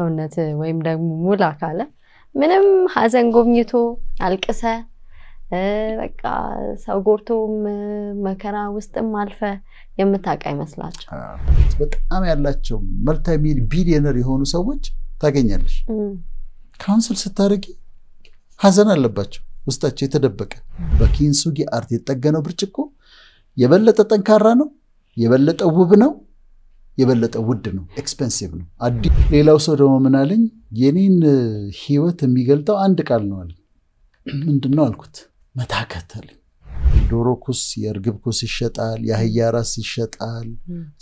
ሰውነት ወይም ደግሞ ሙላ አካለ ምንም ሀዘን ጎብኝቶ አልቅሰ በቃ ሰው ጎርቶም መከራ ውስጥም አልፈ የምታውቅ አይመስላቸው። በጣም ያላቸው መልቲ ቢሊዮነር የሆኑ ሰዎች ታገኛለሽ። ካውንስል ስታደርጊ ሀዘን አለባቸው ውስጣቸው የተደበቀ በኪንሱጊ አርት የጠገነው ብርጭቆ የበለጠ ጠንካራ ነው፣ የበለጠ ውብ ነው። የበለጠ ውድ ነው፣ ኤክስፐንሲቭ ነው። አዲስ ሌላው ሰው ደግሞ ምናለኝ የኔን ህይወት የሚገልጠው አንድ ቃል ነው አለኝ። ምንድን ነው አልኩት። መታከት አለኝ። ዶሮ ኩስ፣ የእርግብ ኩስ ይሸጣል፣ የአህያ ራስ ይሸጣል።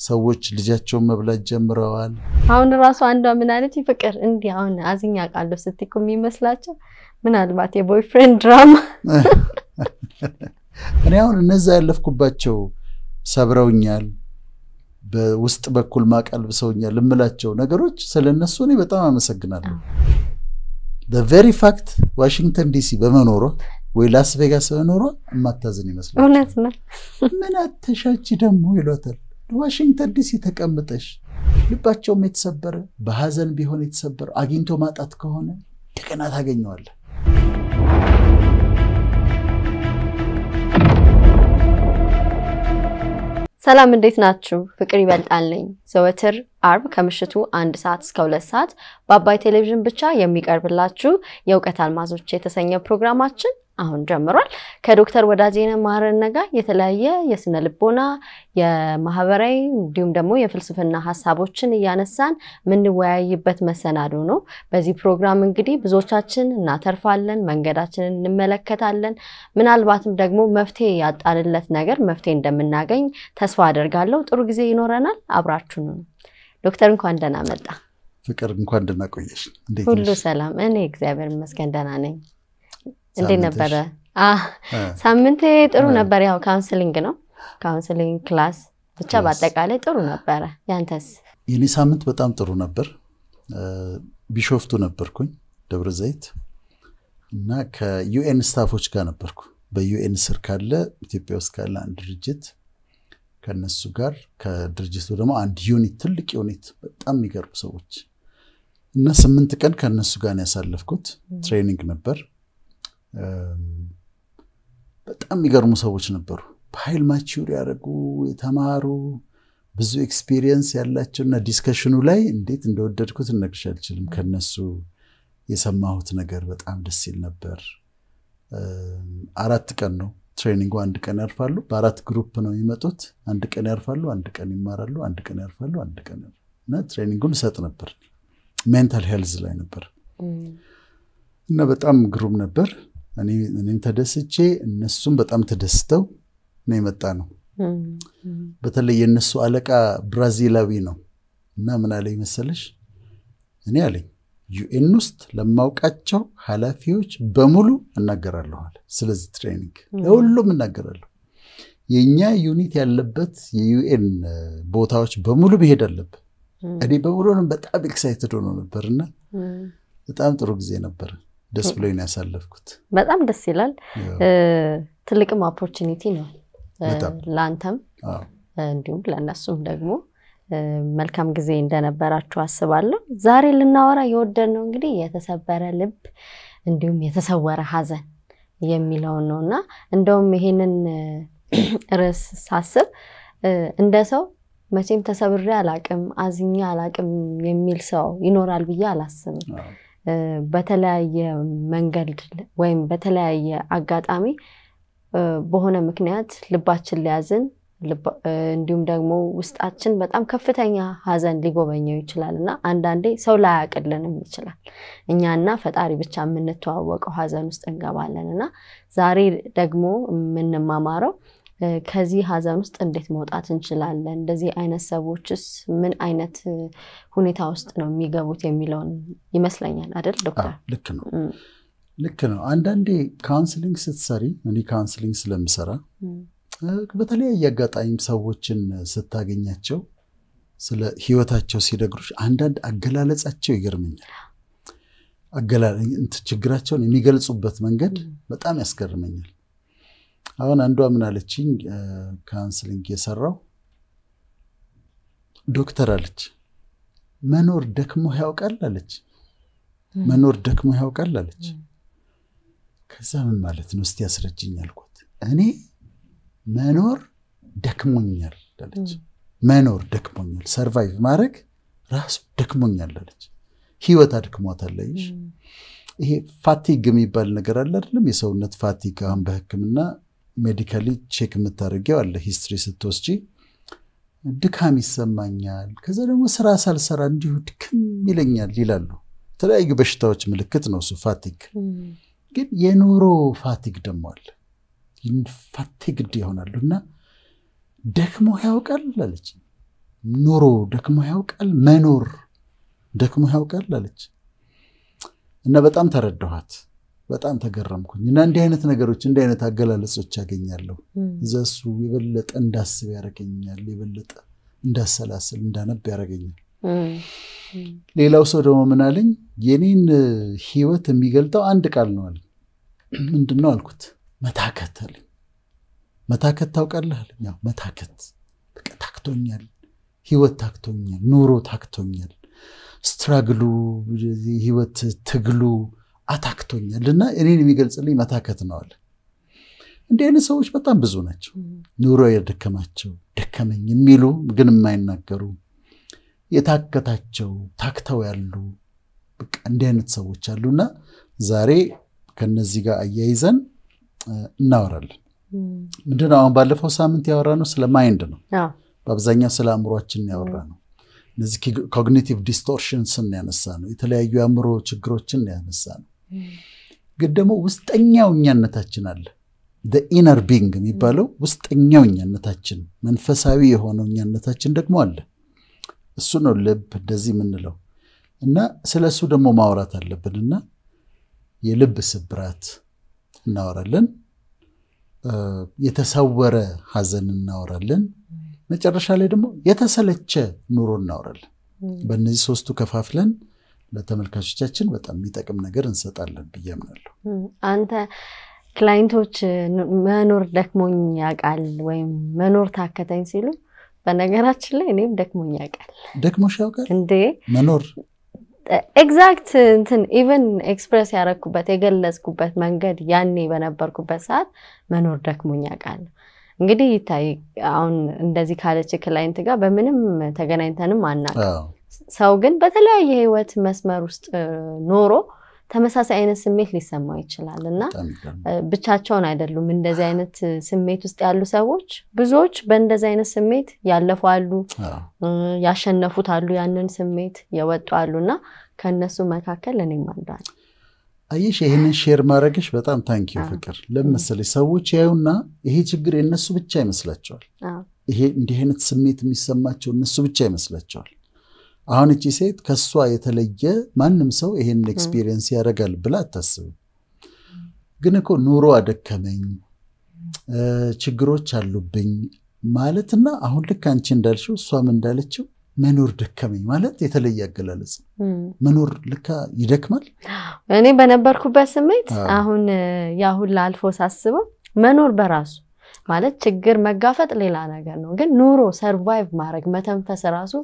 ሰዎች ልጃቸውን መብላት ጀምረዋል። አሁን ራሱ አንዷ ምናለች ፍቅር እንዲህ አሁን አዝኛ ቃለ ስትይ የሚመስላቸው ምናልባት የቦይፍሬንድ ድራማ እኔ አሁን እነዛ ያለፍኩባቸው ሰብረውኛል በውስጥ በኩል ማቀልብ ሰውኛል የምላቸው ነገሮች ስለነሱ እኔ በጣም አመሰግናለሁ። በቨሪ ፋክት ዋሽንግተን ዲሲ በመኖሯ ወይ ላስ ቬጋስ በመኖሯ የማታዝን ይመስላል። እውነት ነው። ምን አተሻች ደግሞ ይሏታል። ዋሽንግተን ዲሲ ተቀምጠሽ ልባቸውም የተሰበረ በሀዘን ቢሆን የተሰበረ አግኝቶ ማጣት ከሆነ እንደገና ታገኘዋለህ። ሰላም እንዴት ናችሁ? ፍቅር ይበልጣል ነኝ። ዘወትር አርብ ከምሽቱ አንድ ሰዓት እስከ ሁለት ሰዓት በአባይ ቴሌቪዥን ብቻ የሚቀርብላችሁ የእውቀት አልማዞች የተሰኘ ፕሮግራማችን አሁን ጀምሯል። ከዶክተር ወዳጄነ ማረነ ጋር የተለያየ የስነ ልቦና፣ የማህበራዊ እንዲሁም ደግሞ የፍልስፍና ሀሳቦችን እያነሳን የምንወያይበት መሰናዶ ነው። በዚህ ፕሮግራም እንግዲህ ብዙዎቻችን እናተርፋለን፣ መንገዳችንን እንመለከታለን። ምናልባትም ደግሞ መፍትሄ ያጣንለት ነገር መፍትሄ እንደምናገኝ ተስፋ አደርጋለሁ። ጥሩ ጊዜ ይኖረናል። አብራችሁኑ ዶክተር እንኳን ደህና መጣ። ፍቅር እንኳን ደህና ቆየሽ። ሁሉ ሰላም። እኔ እግዚአብሔር ይመስገን ደህና ነኝ። እንዴት ነበረ? ሳምንት ጥሩ ነበር። ያው ካውንስሊንግ ነው ካውንስሊንግ ክላስ ብቻ በአጠቃላይ ጥሩ ነበረ። ያንተስ? የኔ ሳምንት በጣም ጥሩ ነበር። ቢሾፍቱ ነበርኩኝ ደብረ ዘይት እና ከዩኤን ስታፎች ጋር ነበርኩ። በዩኤን ስር ካለ ኢትዮጵያ ውስጥ ካለ አንድ ድርጅት ከነሱ ጋር ከድርጅቱ ደግሞ አንድ ዩኒት ትልቅ ዩኒት በጣም የሚገርሙ ሰዎች እና ስምንት ቀን ከነሱ ጋር ያሳለፍኩት። ትሬኒንግ ነበር። በጣም የሚገርሙ ሰዎች ነበሩ። በሀይል ማቹር ያደረጉ የተማሩ ብዙ ኤክስፒሪየንስ ያላቸውና ዲስከሽኑ ላይ እንዴት እንደወደድኩት እነግርሽ አልችልም። ከነሱ የሰማሁት ነገር በጣም ደስ ይል ነበር። አራት ቀን ነው ትሬኒንጉ። አንድ ቀን ያርፋሉ። በአራት ግሩፕ ነው የሚመጡት። አንድ ቀን ያርፋሉ፣ አንድ ቀን ይማራሉ፣ አንድ ቀን ያርፋሉ፣ አንድ ቀን እና ትሬኒንጉን እሰጥ ነበር። ሜንታል ሄልዝ ላይ ነበር እና በጣም ግሩም ነበር። እኔም ተደስቼ እነሱም በጣም ተደስተው ነው የመጣ ነው። በተለይ የእነሱ አለቃ ብራዚላዊ ነው እና ምን አለኝ መሰለሽ፣ እኔ አለኝ ዩኤን ውስጥ ለማውቃቸው ኃላፊዎች በሙሉ እናገራለኋል። ስለዚህ ትሬኒንግ ለሁሉም እናገራለሁ። የእኛ ዩኒት ያለበት የዩኤን ቦታዎች በሙሉ መሄድ አለብን። እኔ በሙሉንም በጣም ኤክሳይትድ ሆኖ ነበርና በጣም ጥሩ ጊዜ ነበረ። ደስ ብሎ ነው ያሳለፍኩት። በጣም ደስ ይላል። ትልቅም ኦፖርቹኒቲ ነው ለአንተም እንዲሁም ለእነሱም ደግሞ መልካም ጊዜ እንደነበራችሁ አስባለሁ። ዛሬ ልናወራ የወደድ ነው እንግዲህ የተሰበረ ልብ እንዲሁም የተሰወረ ሀዘን የሚለውን ነው እና እንደውም ይሄንን ርዕስ ሳስብ እንደ ሰው መቼም ተሰብሬ አላቅም አዝኛ አላቅም የሚል ሰው ይኖራል ብዬ አላስብም። በተለያየ መንገድ ወይም በተለያየ አጋጣሚ በሆነ ምክንያት ልባችን ሊያዝን እንዲሁም ደግሞ ውስጣችን በጣም ከፍተኛ ሐዘን ሊጎበኘው ይችላል እና አንዳንዴ ሰው ላያቅልንም ይችላል። እኛና ፈጣሪ ብቻ የምንተዋወቀው ሐዘን ውስጥ እንገባለን እና ዛሬ ደግሞ የምንማማረው ከዚህ ሀዘን ውስጥ እንዴት መውጣት እንችላለን? እንደዚህ አይነት ሰዎችስ ምን አይነት ሁኔታ ውስጥ ነው የሚገቡት የሚለውን ይመስለኛል። አይደል ዶክተር? ልክ ነው ልክ ነው። አንዳንዴ ካውንስሊንግ ስትሰሪ፣ እኔ ካውንስሊንግ ስለምሰራ በተለያየ አጋጣሚም ሰዎችን ስታገኛቸው ስለ ህይወታቸው ሲነግሩሽ አንዳንድ አገላለጻቸው ይገርመኛል። ችግራቸውን የሚገልጹበት መንገድ በጣም ያስገርመኛል። አሁን አንዷ ምን አለችኝ፣ ካውንስሊንግ የሰራው ዶክተር አለች መኖር ደክሞ ያውቃል አለች። መኖር ደክሞ ያውቃል አለች። ከዛ ምን ማለት ነው እስቲ ያስረጅኝ አልኳት። እኔ መኖር ደክሞኛል አለች። መኖር ደክሞኛል፣ ሰርቫይቭ ማድረግ ራሱ ደክሞኛል አለች። ህይወት አድክሟታል። ይሄ ፋቲግ የሚባል ነገር አለ አይደለም? የሰውነት ፋቲግ አሁን በህክምና ሜዲካሊ ቼክ የምታደርጊው አለ ሂስትሪ ስትወስጂ ድካም ይሰማኛል፣ ከዛ ደግሞ ስራ ሳልሰራ እንዲሁ ድክም ይለኛል ይላሉ። የተለያዩ በሽታዎች ምልክት ነው እሱ ፋቲግ። ግን የኑሮ ፋቲግ ደግሞ አለ ፋቲግድ ይሆናሉ እና ደክሞ ያውቃል አለች። ኑሮ ደክሞ ያውቃል፣ መኖር ደክሞ ያውቃል አለች እና በጣም ተረዳኋት። በጣም ተገረምኩኝ እና እንዲህ አይነት ነገሮች እንዲህ አይነት አገላለጾች ያገኛለሁ እዛ እሱ የበለጠ እንዳስብ ያደርገኛል። የበለጠ እንዳሰላስል እንዳነብ ያደርገኛል። ሌላው ሰው ደግሞ ምን አለኝ፣ የኔን ህይወት የሚገልጠው አንድ ቃል ነው አለኝ። ምንድን ነው አልኩት። መታከት አለኝ። መታከት ታውቃለህ አለኝ። መታከት በቃ ታክቶኛል፣ ህይወት ታክቶኛል፣ ኑሮ ታክቶኛል፣ ስትራግሉ ህይወት ትግሉ አታክቶኛል እና እኔን የሚገልጽልኝ መታከት ነው አለ። እንዲህ አይነት ሰዎች በጣም ብዙ ናቸው። ኑሮ የደከማቸው ደከመኝ የሚሉ ግን የማይናገሩ የታከታቸው ታክተው ያሉ እንዲህ አይነት ሰዎች አሉና ዛሬ ከነዚህ ጋር አያይዘን እናወራለን። ምንድን ነው አሁን ባለፈው ሳምንት ያወራ ነው ስለ ማይንድ ነው። በአብዛኛው ስለ አእምሯችን ያወራ ነው። እነዚህ ኮግኒቲቭ ዲስቶርሽንስን ያነሳ ነው። የተለያዩ የአእምሮ ችግሮችን ያነሳ ነው። ግን ደግሞ ውስጠኛው እኛነታችን አለ ኢነር ቢንግ የሚባለው ውስጠኛው እኛነታችን መንፈሳዊ የሆነው እኛነታችን ደግሞ አለ እሱ ነው ልብ እንደዚህ የምንለው እና ስለ እሱ ደግሞ ማውራት አለብን እና የልብ ስብራት እናወራለን የተሰወረ ሀዘን እናወራለን መጨረሻ ላይ ደግሞ የተሰለቸ ኑሮ እናወራለን በእነዚህ ሶስቱ ከፋፍለን ለተመልካቾቻችን በጣም የሚጠቅም ነገር እንሰጣለን ብዬ አምናለሁ። አንተ ክላይንቶች መኖር ደክሞኝ ያውቃል ወይም መኖር ታከተኝ ሲሉ፣ በነገራችን ላይ እኔም ደክሞኝ ያውቃል። ደክሞሽ ያውቃል እንዴ? መኖር ኤግዛክት እንትን ኢቨን ኤክስፕረስ ያደረግኩበት የገለጽኩበት መንገድ ያኔ በነበርኩበት ሰዓት መኖር ደክሞኝ ያውቃል። እንግዲህ ይታይ አሁን እንደዚህ ካለች ክላይንት ጋር በምንም ተገናኝተንም አናውቅም ሰው ግን በተለያየ ህይወት መስመር ውስጥ ኖሮ ተመሳሳይ አይነት ስሜት ሊሰማው ይችላል እና ብቻቸውን አይደሉም። እንደዚህ አይነት ስሜት ውስጥ ያሉ ሰዎች ብዙዎች በእንደዚህ አይነት ስሜት ያለፉ አሉ፣ ያሸነፉት አሉ፣ ያንን ስሜት የወጡ አሉ እና ከእነሱ መካከል እኔም አንዷ ነኝ። አየሽ፣ ይህንን ሼር ማድረግሽ በጣም ታንኪዩ ፍቅር። ለምን ሰዎች ያዩና ይሄ ችግር የእነሱ ብቻ ይመስላቸዋል። ይሄ እንዲህ አይነት ስሜት የሚሰማቸው እነሱ ብቻ ይመስላቸዋል። አሁን እቺ ሴት ከእሷ የተለየ ማንም ሰው ይሄን ኤክስፒሪየንስ ያደርጋል ብላ አታስብም። ግን እኮ ኑሮ አደከመኝ፣ ችግሮች አሉብኝ ማለትና አሁን ልክ አንቺ እንዳልሽው እሷም እንዳለችው መኖር ደከመኝ ማለት የተለየ አገላለጽ መኖር ልካ ይደክማል። እኔ በነበርኩበት ስሜት አሁን ያ ሁላ አልፎ ሳስበው መኖር በራሱ ማለት ችግር መጋፈጥ ሌላ ነገር ነው፣ ግን ኑሮ ሰርቫይቭ ማድረግ መተንፈስ ራሱ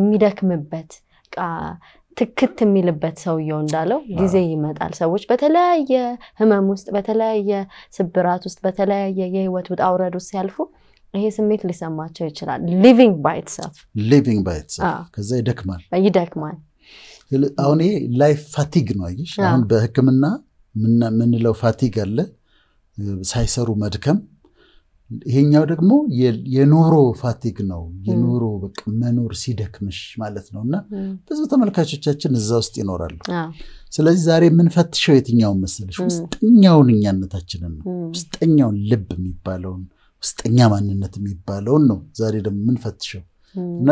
የሚደክምበት ትክት የሚልበት ሰውየው እንዳለው ጊዜ ይመጣል። ሰዎች በተለያየ ህመም ውስጥ፣ በተለያየ ስብራት ውስጥ፣ በተለያየ የህይወት ውጣ ውረድ ውስጥ ሲያልፉ ይሄ ስሜት ሊሰማቸው ይችላል። ሊቪንግ ባይ ኢትሰልፍ ሊቪንግ ባይ ኢትሰልፍ ከዛ ይደክማል ይደክማል። አሁን ይሄ ላይፍ ፋቲግ ነው። አየሽ አሁን በህክምና ምንለው ፋቲግ አለ ሳይሰሩ መድከም ይሄኛው ደግሞ የኑሮ ፋቲግ ነው። የኑሮ በቃ መኖር ሲደክምሽ ማለት ነው። እና ብዙ ተመልካቾቻችን እዛ ውስጥ ይኖራሉ። ስለዚህ ዛሬ የምንፈትሸው የትኛውን መሰለሽ? ውስጠኛውን እኛነታችንን ነው። ውስጠኛውን ልብ የሚባለውን ውስጠኛ ማንነት የሚባለውን ነው ዛሬ ደግሞ የምንፈትሸው እና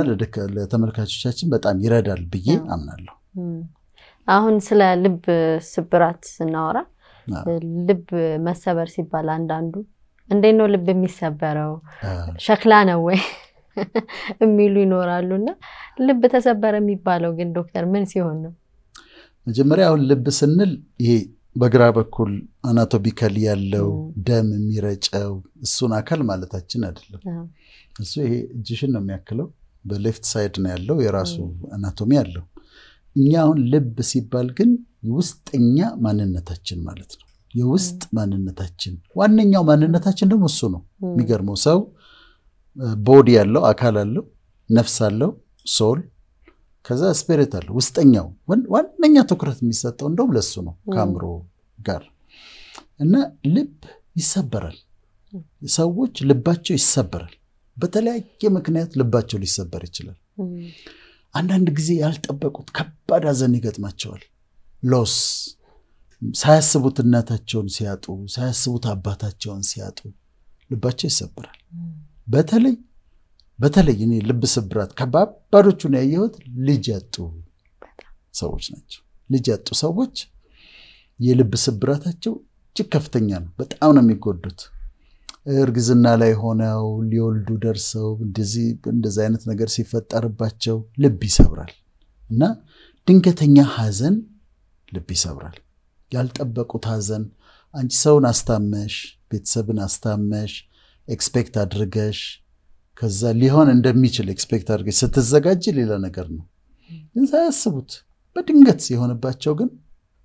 ለተመልካቾቻችን በጣም ይረዳል ብዬ አምናለሁ። አሁን ስለ ልብ ስብራት ስናወራ ልብ መሰበር ሲባል አንዳንዱ እንዴት ነው ልብ የሚሰበረው? ሸክላ ነው ወይ የሚሉ ይኖራሉ። እና ልብ ተሰበረ የሚባለው ግን ዶክተር ምን ሲሆን ነው? መጀመሪያ አሁን ልብ ስንል ይሄ በግራ በኩል አናቶሚካል ያለው ደም የሚረጨው እሱን አካል ማለታችን አይደለም። እሱ ይሄ እጅሽን ነው የሚያክለው። በሌፍት ሳይድ ነው ያለው፣ የራሱ አናቶሚ አለው። እኛ አሁን ልብ ሲባል ግን ውስጠኛ ማንነታችን ማለት ነው። የውስጥ ማንነታችን ዋነኛው ማንነታችን ደግሞ እሱ ነው። የሚገርመው ሰው ቦዲ ያለው አካል አለው፣ ነፍስ አለው፣ ሶል ከዛ ስፒሪት አለው። ውስጠኛው ዋነኛ ትኩረት የሚሰጠው እንደውም ለሱ ነው ከአእምሮ ጋር እና ልብ ይሰበራል። ሰዎች ልባቸው ይሰበራል። በተለያየ ምክንያት ልባቸው ሊሰበር ይችላል። አንዳንድ ጊዜ ያልጠበቁት ከባድ ሀዘን ይገጥማቸዋል። ሎስ ሳያስቡት እናታቸውን ሲያጡ፣ ሳያስቡት አባታቸውን ሲያጡ ልባቸው ይሰብራል። በተለይ በተለይ እኔ ልብ ስብራት ከባባዶቹን ያየሁት ልጅ ያጡ ሰዎች ናቸው። ልጅ ያጡ ሰዎች የልብ ስብራታቸው እጅግ ከፍተኛ ነው። በጣም ነው የሚጎዱት። እርግዝና ላይ ሆነው ሊወልዱ ደርሰው እንደዚህ እንደዚህ አይነት ነገር ሲፈጠርባቸው ልብ ይሰብራል እና ድንገተኛ ሀዘን ልብ ይሰብራል። ያልጠበቁት ሀዘን አንቺ ሰውን አስታመሽ፣ ቤተሰብን አስታመሽ፣ ኤክስፔክት አድርገሽ ከዛ ሊሆን እንደሚችል ኤክስፔክት አድርገሽ ስትዘጋጅ ሌላ ነገር ነው። ግን ሳያስቡት በድንገት የሆነባቸው ግን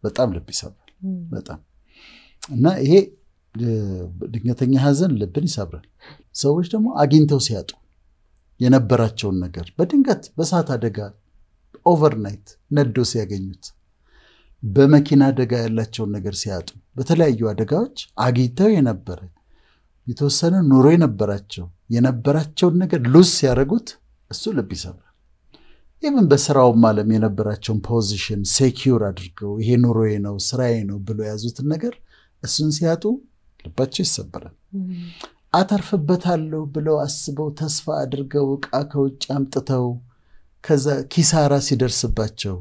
በጣም ልብ ይሰብራል። በጣም እና ይሄ ድንገተኛ ሀዘን ልብን ይሰብራል። ሰዎች ደግሞ አግኝተው ሲያጡ የነበራቸውን ነገር በድንገት በእሳት አደጋ ኦቨርናይት ነዶ ሲያገኙት በመኪና አደጋ ያላቸውን ነገር ሲያጡ በተለያዩ አደጋዎች አግኝተው የነበረ የተወሰነ ኑሮ የነበራቸው የነበራቸውን ነገር ሉዝ ሲያደርጉት እሱ ልብ ይሰብራል። ይህም በስራውም ዓለም የነበራቸውን ፖዚሽን ሴኪውር አድርገው ይሄ ኑሮዬ ነው ስራዬ ነው ብሎ የያዙትን ነገር እሱን ሲያጡ ልባቸው ይሰበራል። አተርፍበታለሁ ብለው አስበው ተስፋ አድርገው እቃ ከውጭ አምጥተው ከዛ ኪሳራ ሲደርስባቸው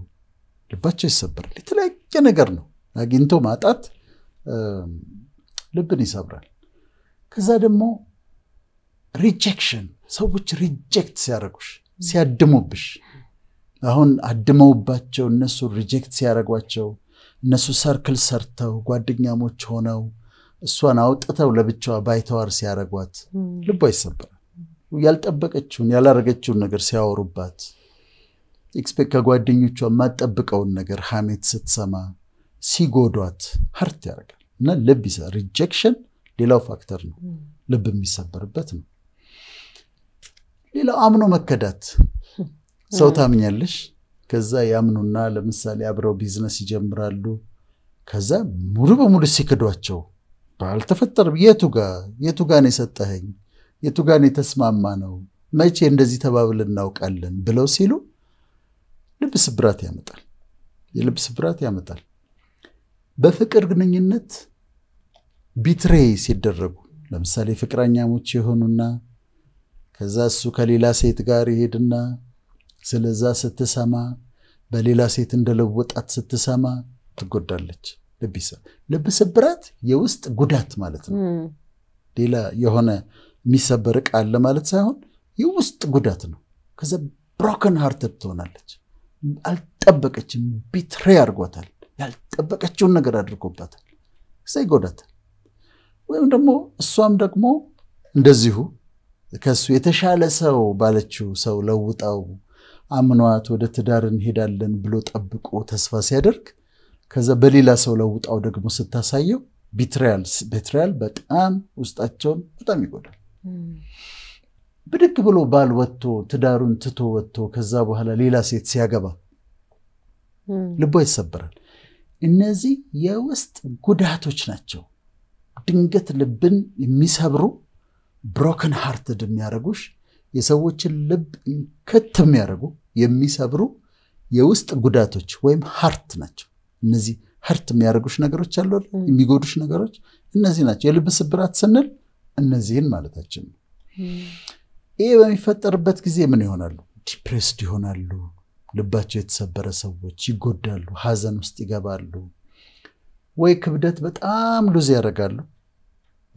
ልባቸው ይሰበራል። የተለያየ ነገር ነው አግኝቶ ማጣት ልብን ይሰብራል። ከዛ ደግሞ ሪጀክሽን፣ ሰዎች ሪጀክት ሲያደርጉሽ ሲያድሙብሽ፣ አሁን አድመውባቸው እነሱ ሪጀክት ሲያደርጓቸው እነሱ ሰርክል ሰርተው ጓደኛሞች ሆነው እሷን አውጥተው ለብቻዋ ባይተዋር ሲያደርጓት ልቧ ይሰበራል። ያልጠበቀችውን ያላረገችውን ነገር ሲያወሩባት ኤክስፔክት ከጓደኞቿ የማጠብቀውን ነገር ሀሜት ስትሰማ ሲጎዷት ሀርት ያደርጋል እና ልብ ይሰ ሪጀክሽን ሌላው ፋክተር ነው። ልብ የሚሰበርበት ነው። ሌላው አምኖ መከዳት። ሰው ታምኛለሽ፣ ከዛ ያምኑና ለምሳሌ አብረው ቢዝነስ ይጀምራሉ። ከዛ ሙሉ በሙሉ ሲክዷቸው ባልተፈጠርም የቱ ጋ የቱ ጋን የሰጠኸኝ የቱ የተስማማ ነው መቼ እንደዚህ ተባብል እናውቃለን ብለው ሲሉ ልብ ስብራት ያመጣል። የልብ ስብራት ያመጣል። በፍቅር ግንኙነት ቢትሬ ሲደረጉ ለምሳሌ ፍቅረኛሞች የሆኑና ከዛ እሱ ከሌላ ሴት ጋር ይሄድና ስለዛ ስትሰማ በሌላ ሴት እንደለወጣት ስትሰማ ትጎዳለች። ልብ ስብራት የውስጥ ጉዳት ማለት ነው። ሌላ የሆነ የሚሰበር ዕቃ አለ ማለት ሳይሆን የውስጥ ጉዳት ነው። ከዛ ብሮከን ሃርትድ ትሆናለች። አልጠበቀችም። ቢትሬ አድርጓታል። ያልጠበቀችውን ነገር አድርጎባታል። እዛ ይጎዳታል። ወይም ደግሞ እሷም ደግሞ እንደዚሁ ከሱ የተሻለ ሰው ባለችው ሰው ለውጣው አምኗት ወደ ትዳር እንሄዳለን ብሎ ጠብቆ ተስፋ ሲያደርግ ከዛ በሌላ ሰው ለውጣው ደግሞ ስታሳየው ቢትሪያል በጣም ውስጣቸውን በጣም ይጎዳል። ብድግ ብሎ ባል ወጥቶ ትዳሩን ትቶ ወጥቶ ከዛ በኋላ ሌላ ሴት ሲያገባ ልቧ ይሰበራል። እነዚህ የውስጥ ጉዳቶች ናቸው። ድንገት ልብን የሚሰብሩ ብሮክን ሃርትድ የሚያደርጉሽ የሰዎችን ልብ እንክት የሚያደርጉ የሚሰብሩ የውስጥ ጉዳቶች ወይም ሀርት ናቸው። እነዚህ ሀርት የሚያደርጉሽ ነገሮች አሉ፣ የሚጎዱሽ ነገሮች እነዚህ ናቸው። የልብ ስብራት ስንል እነዚህን ማለታችን ነው። ይህ በሚፈጠርበት ጊዜ ምን ይሆናሉ? ዲፕሬስድ ይሆናሉ። ልባቸው የተሰበረ ሰዎች ይጎዳሉ፣ ሀዘን ውስጥ ይገባሉ። ወይ ክብደት በጣም ሉዝ ያደርጋሉ፣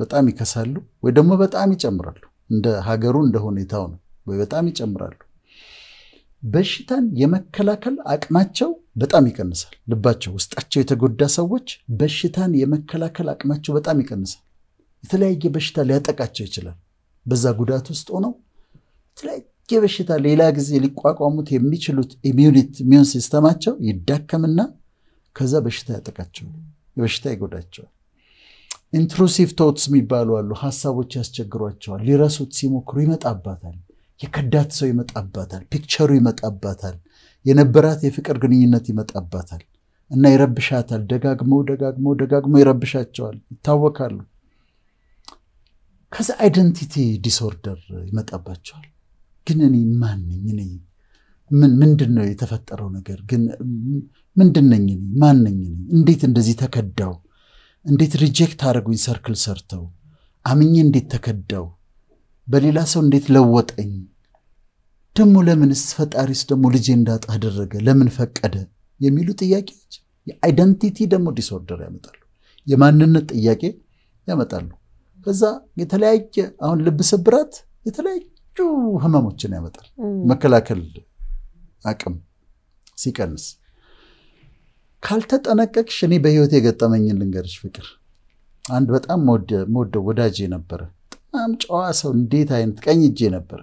በጣም ይከሳሉ፣ ወይ ደግሞ በጣም ይጨምራሉ። እንደ ሀገሩ እንደ ሁኔታው ነው። ወይ በጣም ይጨምራሉ። በሽታን የመከላከል አቅማቸው በጣም ይቀንሳል። ልባቸው ውስጣቸው የተጎዳ ሰዎች በሽታን የመከላከል አቅማቸው በጣም ይቀንሳል። የተለያየ በሽታ ሊያጠቃቸው ይችላል። በዛ ጉዳት ውስጥ ሆነው የተለያየ በሽታ ሌላ ጊዜ ሊቋቋሙት የሚችሉት ኢሚዩኒት ኢሚዩን ሲስተማቸው ይዳከምና ከዛ በሽታ ያጠቃቸዋል፣ በሽታ ይጎዳቸዋል። ኢንትሩሲቭ ቶትስ የሚባሉ አሉ። ሀሳቦች ያስቸግሯቸዋል። ሊረሱት ሲሞክሩ ይመጣባታል። የከዳት ሰው ይመጣባታል። ፒክቸሩ ይመጣባታል። የነበራት የፍቅር ግንኙነት ይመጣባታል እና ይረብሻታል። ደጋግመው ደጋግመው ደጋግመው ይረብሻቸዋል፣ ይታወካሉ። ከዛ አይደንቲቲ ዲስኦርደር ይመጣባቸዋል። ግን እኔ ማን ነኝ? እኔ ምንድን ነው የተፈጠረው ነገር? ግን ምንድን ነኝ እኔ? እኔ? እንዴት እንደዚህ ተከዳው? እንዴት ሪጀክት አድርጉኝ? ሰርክል ሰርተው አምኜ እንዴት ተከዳው? በሌላ ሰው እንዴት ለወጠኝ? ደግሞ ለምንስ ፈጣሪስ ደግሞ ልጄ እንዳጣ አደረገ? ለምን ፈቀደ? የሚሉ ጥያቄዎች የአይደንቲቲ ደግሞ ዲስኦርደር ያመጣሉ፣ የማንነት ጥያቄ ያመጣሉ። ከዛ የተለያየ አሁን ልብ ስብራት የተለያየ ህመሞችን ያመጣል። መከላከል አቅም ሲቀንስ ካልተጠነቀቅሽ፣ እኔ በህይወት የገጠመኝን ልንገርሽ። ፍቅር አንድ በጣም መወደው ወዳጄ ነበረ። በጣም ጨዋ ሰው፣ እንዴት አይነት ቀኝ እጄ ነበረ።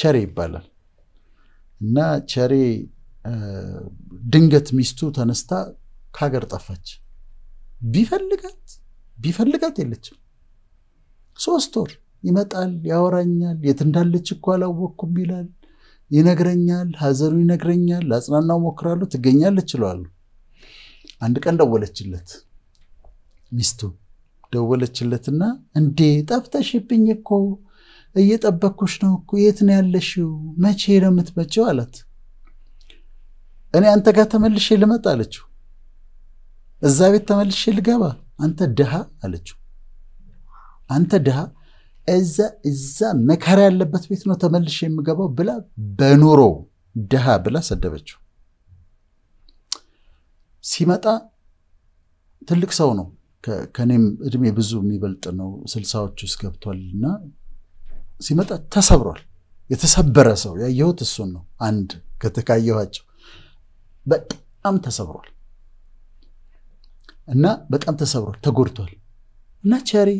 ቸሬ ይባላል እና ቸሬ ድንገት ሚስቱ ተነስታ ከሀገር ጠፋች። ቢፈልጋት ቢፈልጋት የለችም ሶስት ወር ይመጣል፣ ያወራኛል። የት እንዳለች እኮ አላወቅኩም ይላል፣ ይነግረኛል፣ ሀዘኑ ይነግረኛል። ለአጽናናው ሞክራለሁ፣ ትገኛለች እለዋለሁ። አንድ ቀን ደወለችለት ሚስቱ ደወለችለትና እንዴ ጠፍተሽብኝ እኮ እየጠበኩሽ ነው እኮ የት ነው ያለሽው? መቼ ነው የምትመጪው? አላት። እኔ አንተ ጋር ተመልሼ ልመጣ አለችው። እዛ ቤት ተመልሼ ልገባ አንተ ድሃ አለችው። አንተ ድሃ እዛ እዛ መከራ ያለበት ቤት ነው ተመልሽ የምገባው ብላ በኑሮ ድሃ ብላ ሰደበችው። ሲመጣ ትልቅ ሰው ነው፣ ከኔም እድሜ ብዙ የሚበልጥ ነው። ስልሳዎች ውስጥ ገብቷል እና ሲመጣ ተሰብሯል። የተሰበረ ሰው ያየሁት እሱን ነው። አንድ ከተካየኋቸው በጣም ተሰብሯል እና በጣም ተሰብሯል፣ ተጎድቷል እና ቸሪ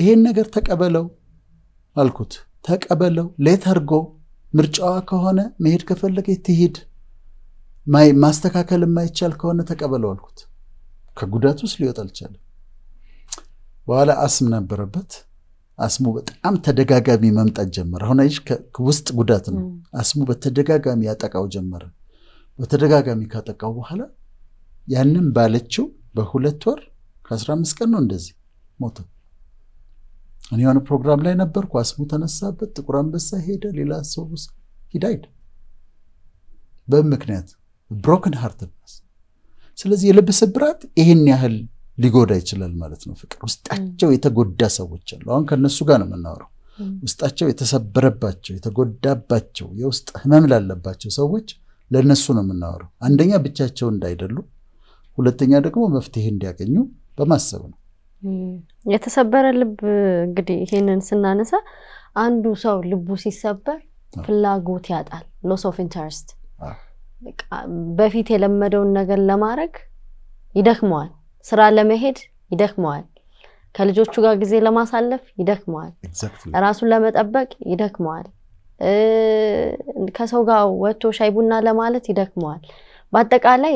ይሄን ነገር ተቀበለው አልኩት። ተቀበለው ሌተርጎ ምርጫዋ ከሆነ መሄድ ከፈለገ ትሂድ፣ ማስተካከል የማይቻል ከሆነ ተቀበለው አልኩት። ከጉዳት ውስጥ ሊወጣ አልቻለም። በኋላ አስም ነበረበት። አስሙ በጣም ተደጋጋሚ መምጣት ጀመረ። አሁን ውስጥ ጉዳት ነው። አስሙ በተደጋጋሚ ያጠቃው ጀመረ። በተደጋጋሚ ካጠቃው በኋላ ያንን ባለችው በሁለት ወር ከአስራ አምስት ቀን ነው እንደዚህ ሞተ። እኔ የሆነ ፕሮግራም ላይ ነበርኩ። አስሙ ተነሳበት፣ ጥቁር አንበሳ ሄደ፣ ሌላ ሰው ሂዳይድ በምክንያት ብሮክን ሃርትነስ። ስለዚህ የልብ ስብራት ይህን ያህል ሊጎዳ ይችላል ማለት ነው። ፍቅር ውስጣቸው የተጎዳ ሰዎች አሉ። አሁን ከነሱ ጋር ነው የምናወራው። ውስጣቸው የተሰበረባቸው የተጎዳባቸው፣ የውስጥ ህመም ላለባቸው ሰዎች ለነሱ ነው የምናወራው። አንደኛ ብቻቸው እንዳይደሉ፣ ሁለተኛ ደግሞ መፍትሄ እንዲያገኙ በማሰብ ነው። የተሰበረ ልብ እንግዲህ ይሄንን ስናነሳ አንዱ ሰው ልቡ ሲሰበር ፍላጎት ያጣል። ሎስ ኦፍ ኢንተረስት በፊት የለመደውን ነገር ለማድረግ ይደክመዋል። ስራ ለመሄድ ይደክመዋል። ከልጆቹ ጋር ጊዜ ለማሳለፍ ይደክመዋል። ራሱን ለመጠበቅ ይደክመዋል። ከሰው ጋር ወጥቶ ሻይ ቡና ለማለት ይደክመዋል። በአጠቃላይ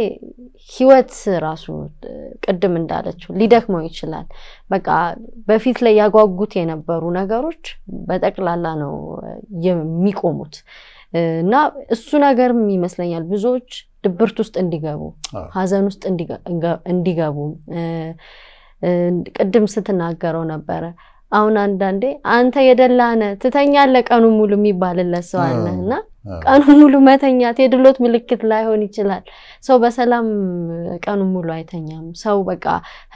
ህይወት ራሱ ቅድም እንዳለችው ሊደክመው ይችላል። በቃ በፊት ላይ ያጓጉት የነበሩ ነገሮች በጠቅላላ ነው የሚቆሙት እና እሱ ነገርም ይመስለኛል ብዙዎች ድብርት ውስጥ እንዲገቡ፣ ሀዘን ውስጥ እንዲገቡ ቅድም ስትናገረው ነበረ አሁን አንዳንዴ አንተ የደላነ ትተኛለህ ቀኑ ሙሉ የሚባልለት ሰው አለ እና ቀኑ ሙሉ መተኛት የድሎት ምልክት ላይሆን ይችላል። ሰው በሰላም ቀኑ ሙሉ አይተኛም። ሰው በቃ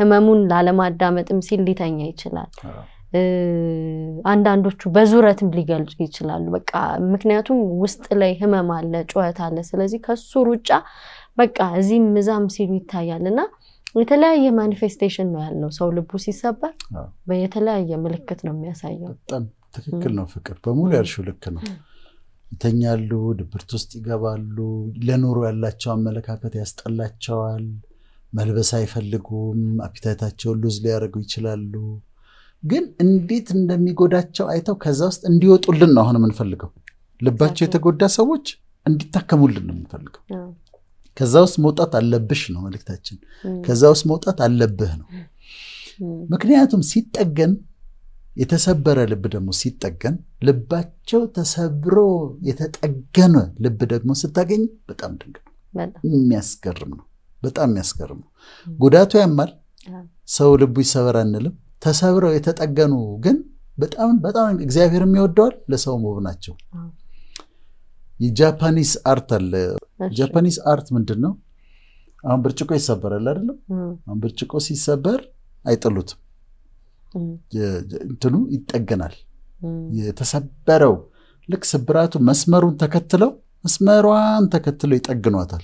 ህመሙን ላለማዳመጥም ሲል ሊተኛ ይችላል። አንዳንዶቹ በዙረትም ሊገልጹ ይችላሉ። በቃ ምክንያቱም ውስጥ ላይ ህመም አለ፣ ጩኸት አለ። ስለዚህ ከሱ ሩጫ በቃ እዚህም እዛም ሲሉ ይታያል እና የተለያየ ማኒፌስቴሽን ነው ያለው። ሰው ልቡ ሲሰበር የተለያየ ምልክት ነው የሚያሳየው። በጣም ትክክል ነው ፍቅር፣ በሙሉ ያልሺው ልክ ነው። ይተኛሉ፣ ድብርት ውስጥ ይገባሉ። ለኑሮ ያላቸው አመለካከት ያስጠላቸዋል። መልበስ አይፈልጉም። አፒታይታቸውን ሉዝ ሊያደርጉ ይችላሉ። ግን እንዴት እንደሚጎዳቸው አይተው ከዛ ውስጥ እንዲወጡልን ነው አሁን የምንፈልገው። ልባቸው የተጎዳ ሰዎች እንዲታከሙልን ነው የምንፈልገው። ከዛ ውስጥ መውጣት አለብሽ ነው መልክታችን ከዛ ውስጥ መውጣት አለብህ ነው። ምክንያቱም ሲጠገን የተሰበረ ልብ ደግሞ ሲጠገን ልባቸው ተሰብሮ የተጠገነ ልብ ደግሞ ስታገኝ በጣም ድንቅ የሚያስገርም ነው። በጣም የሚያስገርም ነው። ጉዳቱ ያማል። ሰው ልቡ ይሰበር አንልም። ተሰብረው የተጠገኑ ግን በጣም በጣም እግዚአብሔርም ይወደዋል። ለሰው ውብ ናቸው። የጃፓኒስ አርት አለ ጃፓኒስ አርት ምንድን ነው? አሁን ብርጭቆ ይሰበራል አይደለም? አሁን ብርጭቆ ሲሰበር አይጥሉትም፣ እንትኑ ይጠገናል። የተሰበረው ልክ ስብራቱ መስመሩን ተከትለው መስመሯን ተከትለው ይጠግኗታል።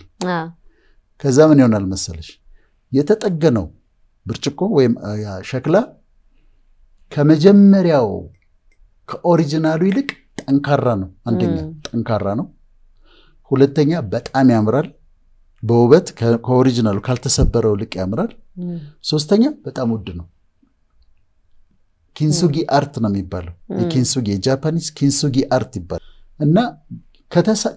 ከዛ ምን ይሆናል መሰለሽ የተጠገነው ብርጭቆ ወይም ሸክላ ከመጀመሪያው ከኦሪጂናሉ ይልቅ ጠንካራ ነው። አንደኛ ጠንካራ ነው። ሁለተኛ በጣም ያምራል በውበት ከኦሪጂናሉ ካልተሰበረው ልቅ ያምራል። ሶስተኛ በጣም ውድ ነው። ኪንሱጊ አርት ነው የሚባለው የኪንሱጊ የጃፓኒስ ኪንሱጊ አርት ይባላል እና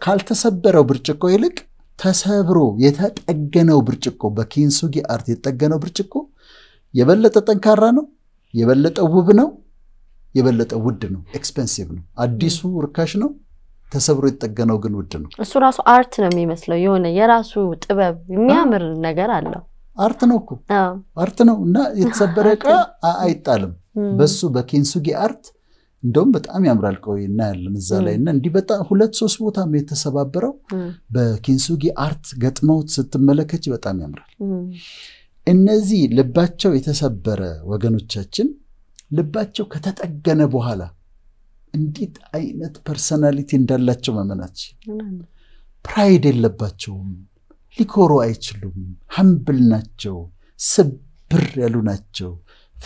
ካልተሰበረው ብርጭቆ ይልቅ ተሰብሮ የተጠገነው ብርጭቆ በኪንሱጊ አርት የተጠገነው ብርጭቆ የበለጠ ጠንካራ ነው፣ የበለጠ ውብ ነው፣ የበለጠ ውድ ነው፣ ኤክስፐንሲቭ ነው። አዲሱ ርካሽ ነው። ተሰብሮ የተጠገነው ግን ውድ ነው። እሱ ራሱ አርት ነው የሚመስለው። የሆነ የራሱ ጥበብ የሚያምር ነገር አለው። አርት ነው እኮ አርት ነው እና የተሰበረ ዕቃ አይጣልም። በሱ በኬንሱጊ አርት እንደውም በጣም ያምራል። ቆይ እናያለን እዛ ላይ እና እንዲህ በጣም ሁለት ሶስት ቦታ የተሰባበረው በኬንሱጊ አርት ገጥመውት ስትመለከች በጣም ያምራል። እነዚህ ልባቸው የተሰበረ ወገኖቻችን ልባቸው ከተጠገነ በኋላ እንዴት አይነት ፐርሰናሊቲ እንዳላቸው መመናች ፕራይድ የለባቸውም። ሊኮሩ አይችሉም። ሀምብል ናቸው። ስብር ያሉ ናቸው።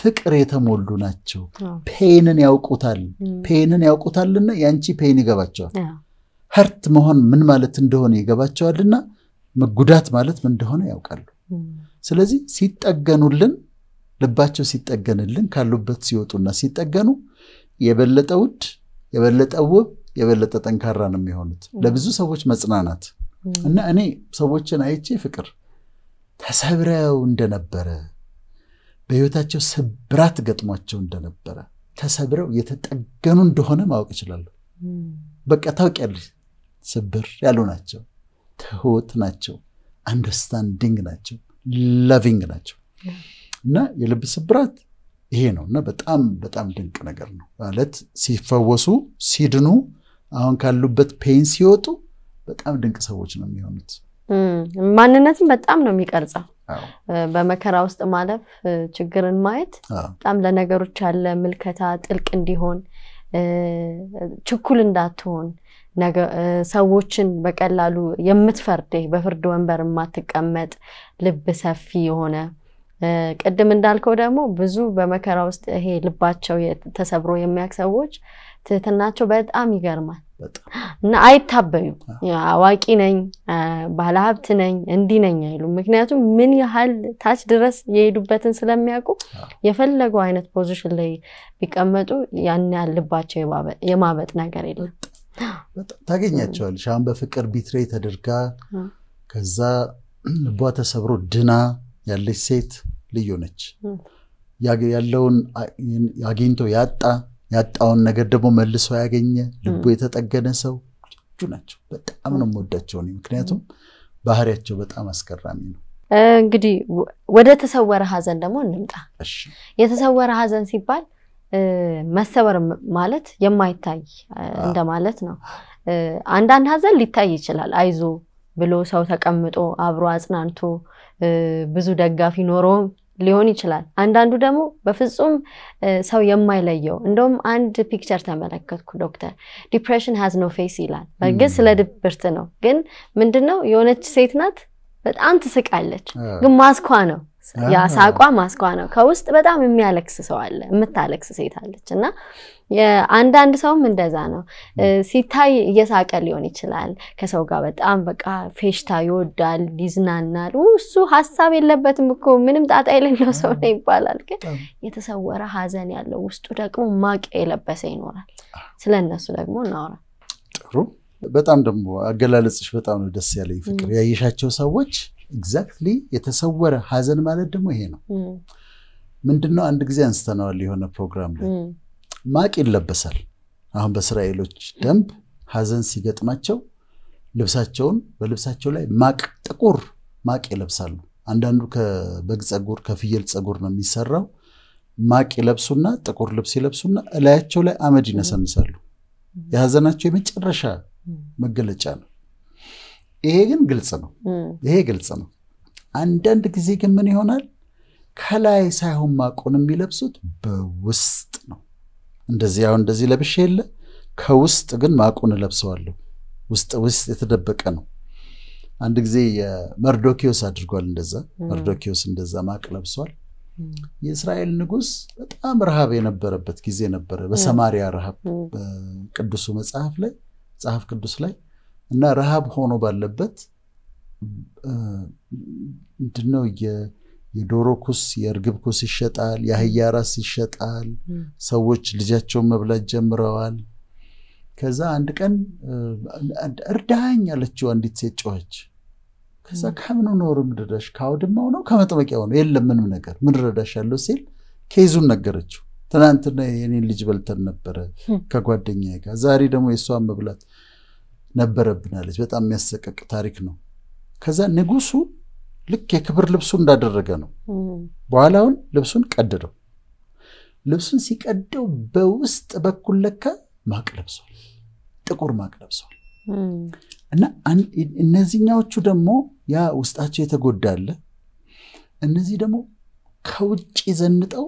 ፍቅር የተሞሉ ናቸው። ፔንን ያውቁታል። ፔንን ያውቁታልና የአንቺ ፔን ይገባቸዋል። ሀርት መሆን ምን ማለት እንደሆነ ይገባቸዋልና መጉዳት ማለት ምን እንደሆነ ያውቃሉ። ስለዚህ ሲጠገኑልን፣ ልባቸው ሲጠገንልን ካሉበት ሲወጡና ሲጠገኑ የበለጠ ውድ የበለጠ ውብ የበለጠ ጠንካራ ነው የሚሆኑት። ለብዙ ሰዎች መጽናናት እና እኔ ሰዎችን አይቼ ፍቅር ተሰብረው እንደነበረ በህይወታቸው ስብራት ገጥሟቸው እንደነበረ ተሰብረው የተጠገኑ እንደሆነ ማወቅ ይችላሉ። በቃ ታውቂያለሽ፣ ስብር ያሉ ናቸው፣ ትሁት ናቸው፣ አንደርስታንዲንግ ናቸው፣ ለቪንግ ናቸው እና የልብ ስብራት ይሄ ነው እና በጣም በጣም ድንቅ ነገር ነው ማለት ሲፈወሱ ሲድኑ አሁን ካሉበት ፔን ሲወጡ በጣም ድንቅ ሰዎች ነው የሚሆኑት። ማንነትን በጣም ነው የሚቀርጸው። በመከራ ውስጥ ማለፍ፣ ችግርን ማየት በጣም ለነገሮች ያለ ምልከታ ጥልቅ እንዲሆን፣ ችኩል እንዳትሆን፣ ሰዎችን በቀላሉ የምትፈርድ በፍርድ ወንበር የማትቀመጥ ልብ ሰፊ የሆነ ቅድም እንዳልከው ደግሞ ብዙ በመከራ ውስጥ ይሄ ልባቸው ተሰብሮ የሚያውቅ ሰዎች ትህትናቸው በጣም ይገርማል እና አይታበዩም። አዋቂ ነኝ፣ ባለሀብት ነኝ፣ እንዲህ ነኝ አይሉም። ምክንያቱም ምን ያህል ታች ድረስ የሄዱበትን ስለሚያውቁ የፈለጉ አይነት ፖዚሽን ላይ ቢቀመጡ ያን ያህል ልባቸው የማበጥ ነገር የለም። ታገኛቸዋለሽ። አሁን በፍቅር ቢትሬ ተደርጋ ከዛ ልቧ ተሰብሮ ድና ያለች ሴት ልዩ ነች። ያለውን አግኝቶ ያጣ ያጣውን ነገር ደግሞ መልሶ ያገኘ ልቡ የተጠገነ ሰው ልዩ ናቸው። በጣም ነው የምወዳቸው እኔ ምክንያቱም ባህሪያቸው በጣም አስገራሚ ነው። እንግዲህ ወደ ተሰወረ ሀዘን ደግሞ እንምጣ። የተሰወረ ሀዘን ሲባል መሰወር ማለት የማይታይ እንደማለት ነው። አንዳንድ ሀዘን ሊታይ ይችላል። አይዞ ብሎ ሰው ተቀምጦ አብሮ አጽናንቶ ብዙ ደጋፊ ኖሮ ሊሆን ይችላል። አንዳንዱ ደግሞ በፍጹም ሰው የማይለየው እንደውም አንድ ፒክቸር ተመለከትኩ። ዶክተር ዲፕሬሽን ሃዝ ኖ ፌስ ይላል። በእርግጥ ስለ ድብርት ነው፣ ግን ምንድን ነው የሆነች ሴት ናት በጣም ትስቃለች፣ ግን ማስኳ ነው ሳቋ ማስኳ ነው። ከውስጥ በጣም የሚያለክስ ሰው አለ፣ የምታለክስ ሴት አለች እና አንዳንድ ሰውም እንደዛ ነው። ሲታይ እየሳቀ ሊሆን ይችላል ከሰው ጋር በጣም በቃ ፌሽታ ይወዳል፣ ይዝናናል። እሱ ሀሳብ የለበትም እኮ ምንም ጣጣ የሌለው ሰው ነው ይባላል። ግን የተሰወረ ሀዘን ያለው ውስጡ ደግሞ ማቅ የለበሰ ይኖራል። ስለ እነሱ ደግሞ እናውራ። ጥሩ። በጣም ደግሞ አገላለጽሽ በጣም ነው ደስ ያለኝ ፍቅር ያየሻቸው ሰዎች ኤግዛክትሊ የተሰወረ ሀዘን ማለት ደግሞ ይሄ ነው። ምንድነው አንድ ጊዜ አንስተነዋል የሆነ ፕሮግራም ላይ ማቅ ይለበሳል። አሁን በእስራኤሎች ደንብ ሀዘን ሲገጥማቸው ልብሳቸውን በልብሳቸው ላይ ማቅ ጥቁር ማቅ ይለብሳሉ። አንዳንዱ ከበግ ጸጉር፣ ከፍየል ጸጉር ነው የሚሰራው። ማቅ ይለብሱና ጥቁር ልብስ ይለብሱና እላያቸው ላይ አመድ ይነሰንሳሉ። የሀዘናቸው የመጨረሻ መገለጫ ነው። ይሄ ግን ግልጽ ነው። ይሄ ግልጽ ነው። አንዳንድ ጊዜ ግን ምን ይሆናል ከላይ ሳይሆን ማቁን የሚለብሱት በውስጥ ነው። እንደዚህ አሁን እንደዚህ ለብሼ የለ ከውስጥ ግን ማቁን እለብሰዋለሁ። ውስጥ ውስጥ የተደበቀ ነው። አንድ ጊዜ የመርዶኪዮስ አድርጓል። እንደዛ መርዶኪዎስ እንደዛ ማቅ ለብሷል። የእስራኤል ንጉሥ በጣም ረሃብ የነበረበት ጊዜ ነበረ። በሰማሪያ ረሃብ በቅዱሱ መጽሐፍ ላይ መጽሐፍ ቅዱስ ላይ እና ረሃብ ሆኖ ባለበት ምንድነው የዶሮ ኩስ የእርግብ ኩስ ይሸጣል፣ የአህያ ራስ ይሸጣል። ሰዎች ልጃቸውን መብላት ጀምረዋል። ከዛ አንድ ቀን እርዳኝ አለችው አንዲት ሴት ጮኸች። ከዛ ከምን ኖር ምንረዳሽ? ከአውድማው ነው ከመጥበቂያው ነው? የለም ምንም ነገር ምንረዳሽ ያለው ሲል ኬዙን ነገረችው። ትናንትና የኔን ልጅ በልተን ነበረ ከጓደኛ ጋር፣ ዛሬ ደግሞ የእሷን መብላት ነበረብናለች። በጣም የሚያሰቀቅ ታሪክ ነው። ከዛ ንጉሱ ልክ የክብር ልብሱ እንዳደረገ ነው። በኋላውን ልብሱን ቀደደው። ልብሱን ሲቀደው በውስጥ በኩል ለካ ማቅ ለብሷል፣ ጥቁር ማቅ ለብሷል። እና እነዚህኛዎቹ ደግሞ ያ ውስጣቸው የተጎዳ አለ። እነዚህ ደግሞ ከውጭ ዘንጠው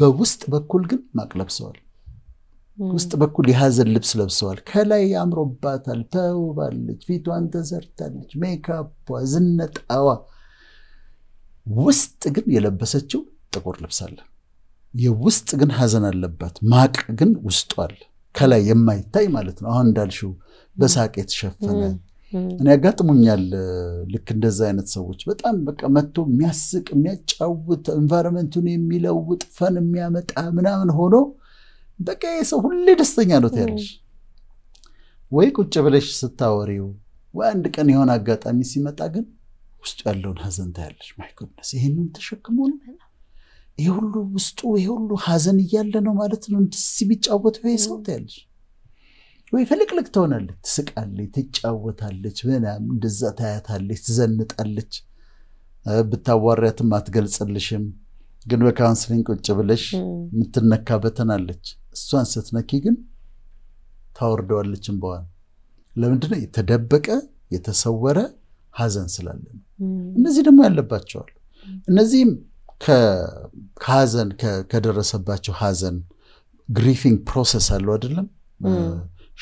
በውስጥ በኩል ግን ማቅ ለብሰዋል። ውስጥ በኩል የሀዘን ልብስ ለብሰዋል። ከላይ አምሮባታል፣ ተውባለች፣ ፊቷን ተሰርታለች፣ ሜካፖ ዝነጣዋ። ውስጥ ግን የለበሰችው ጥቁር ልብስ አለ። የውስጥ ግን ሀዘን አለባት። ማቅ ግን ውስጧል፣ ከላይ የማይታይ ማለት ነው። አሁን እንዳልሽው በሳቅ የተሸፈነ እኔ ያጋጥሙኛል። ልክ እንደዛ አይነት ሰዎች በጣም በቃ መጥቶ የሚያስቅ የሚያጫውት ኤንቫይሮንመንቱን የሚለውጥ ፈን የሚያመጣ ምናምን ሆኖ በቃ ሰው ሁሌ ደስተኛ ነው ትያለሽ። ወይ ቁጭ ብለሽ ስታወሪው ወይ አንድ ቀን የሆነ አጋጣሚ ሲመጣ ግን ውስጡ ያለውን ሀዘን ታያለሽ። ማይጎድነስ ይህንን ተሸክሞ ነው ይህ ሁሉ ውስጡ ይህ ሁሉ ሀዘን እያለ ነው ማለት ነው እንደዚህ ቢጫወተው ይሄ ሰው ታያለሽ። ወይ ፍልቅልቅ ትሆናለች፣ ትስቃለች፣ ትጫወታለች፣ ምናምን እንደዛ ታያታለች፣ ትዘንጣለች። ብታዋሪያትም አትገልጽልሽም። ግን በካውንስሊንግ ቁጭ ብለሽ የምትነካበትን አለች። እሷን ስትነኪ ግን ታወርደዋለችን በዋል ለምንድነው? የተደበቀ የተሰወረ ሀዘን ስላለ ነው። እነዚህ ደግሞ ያለባቸዋል። እነዚህም ከሀዘን ከደረሰባቸው ሀዘን ግሪፊንግ ፕሮሰስ አለው አይደለም።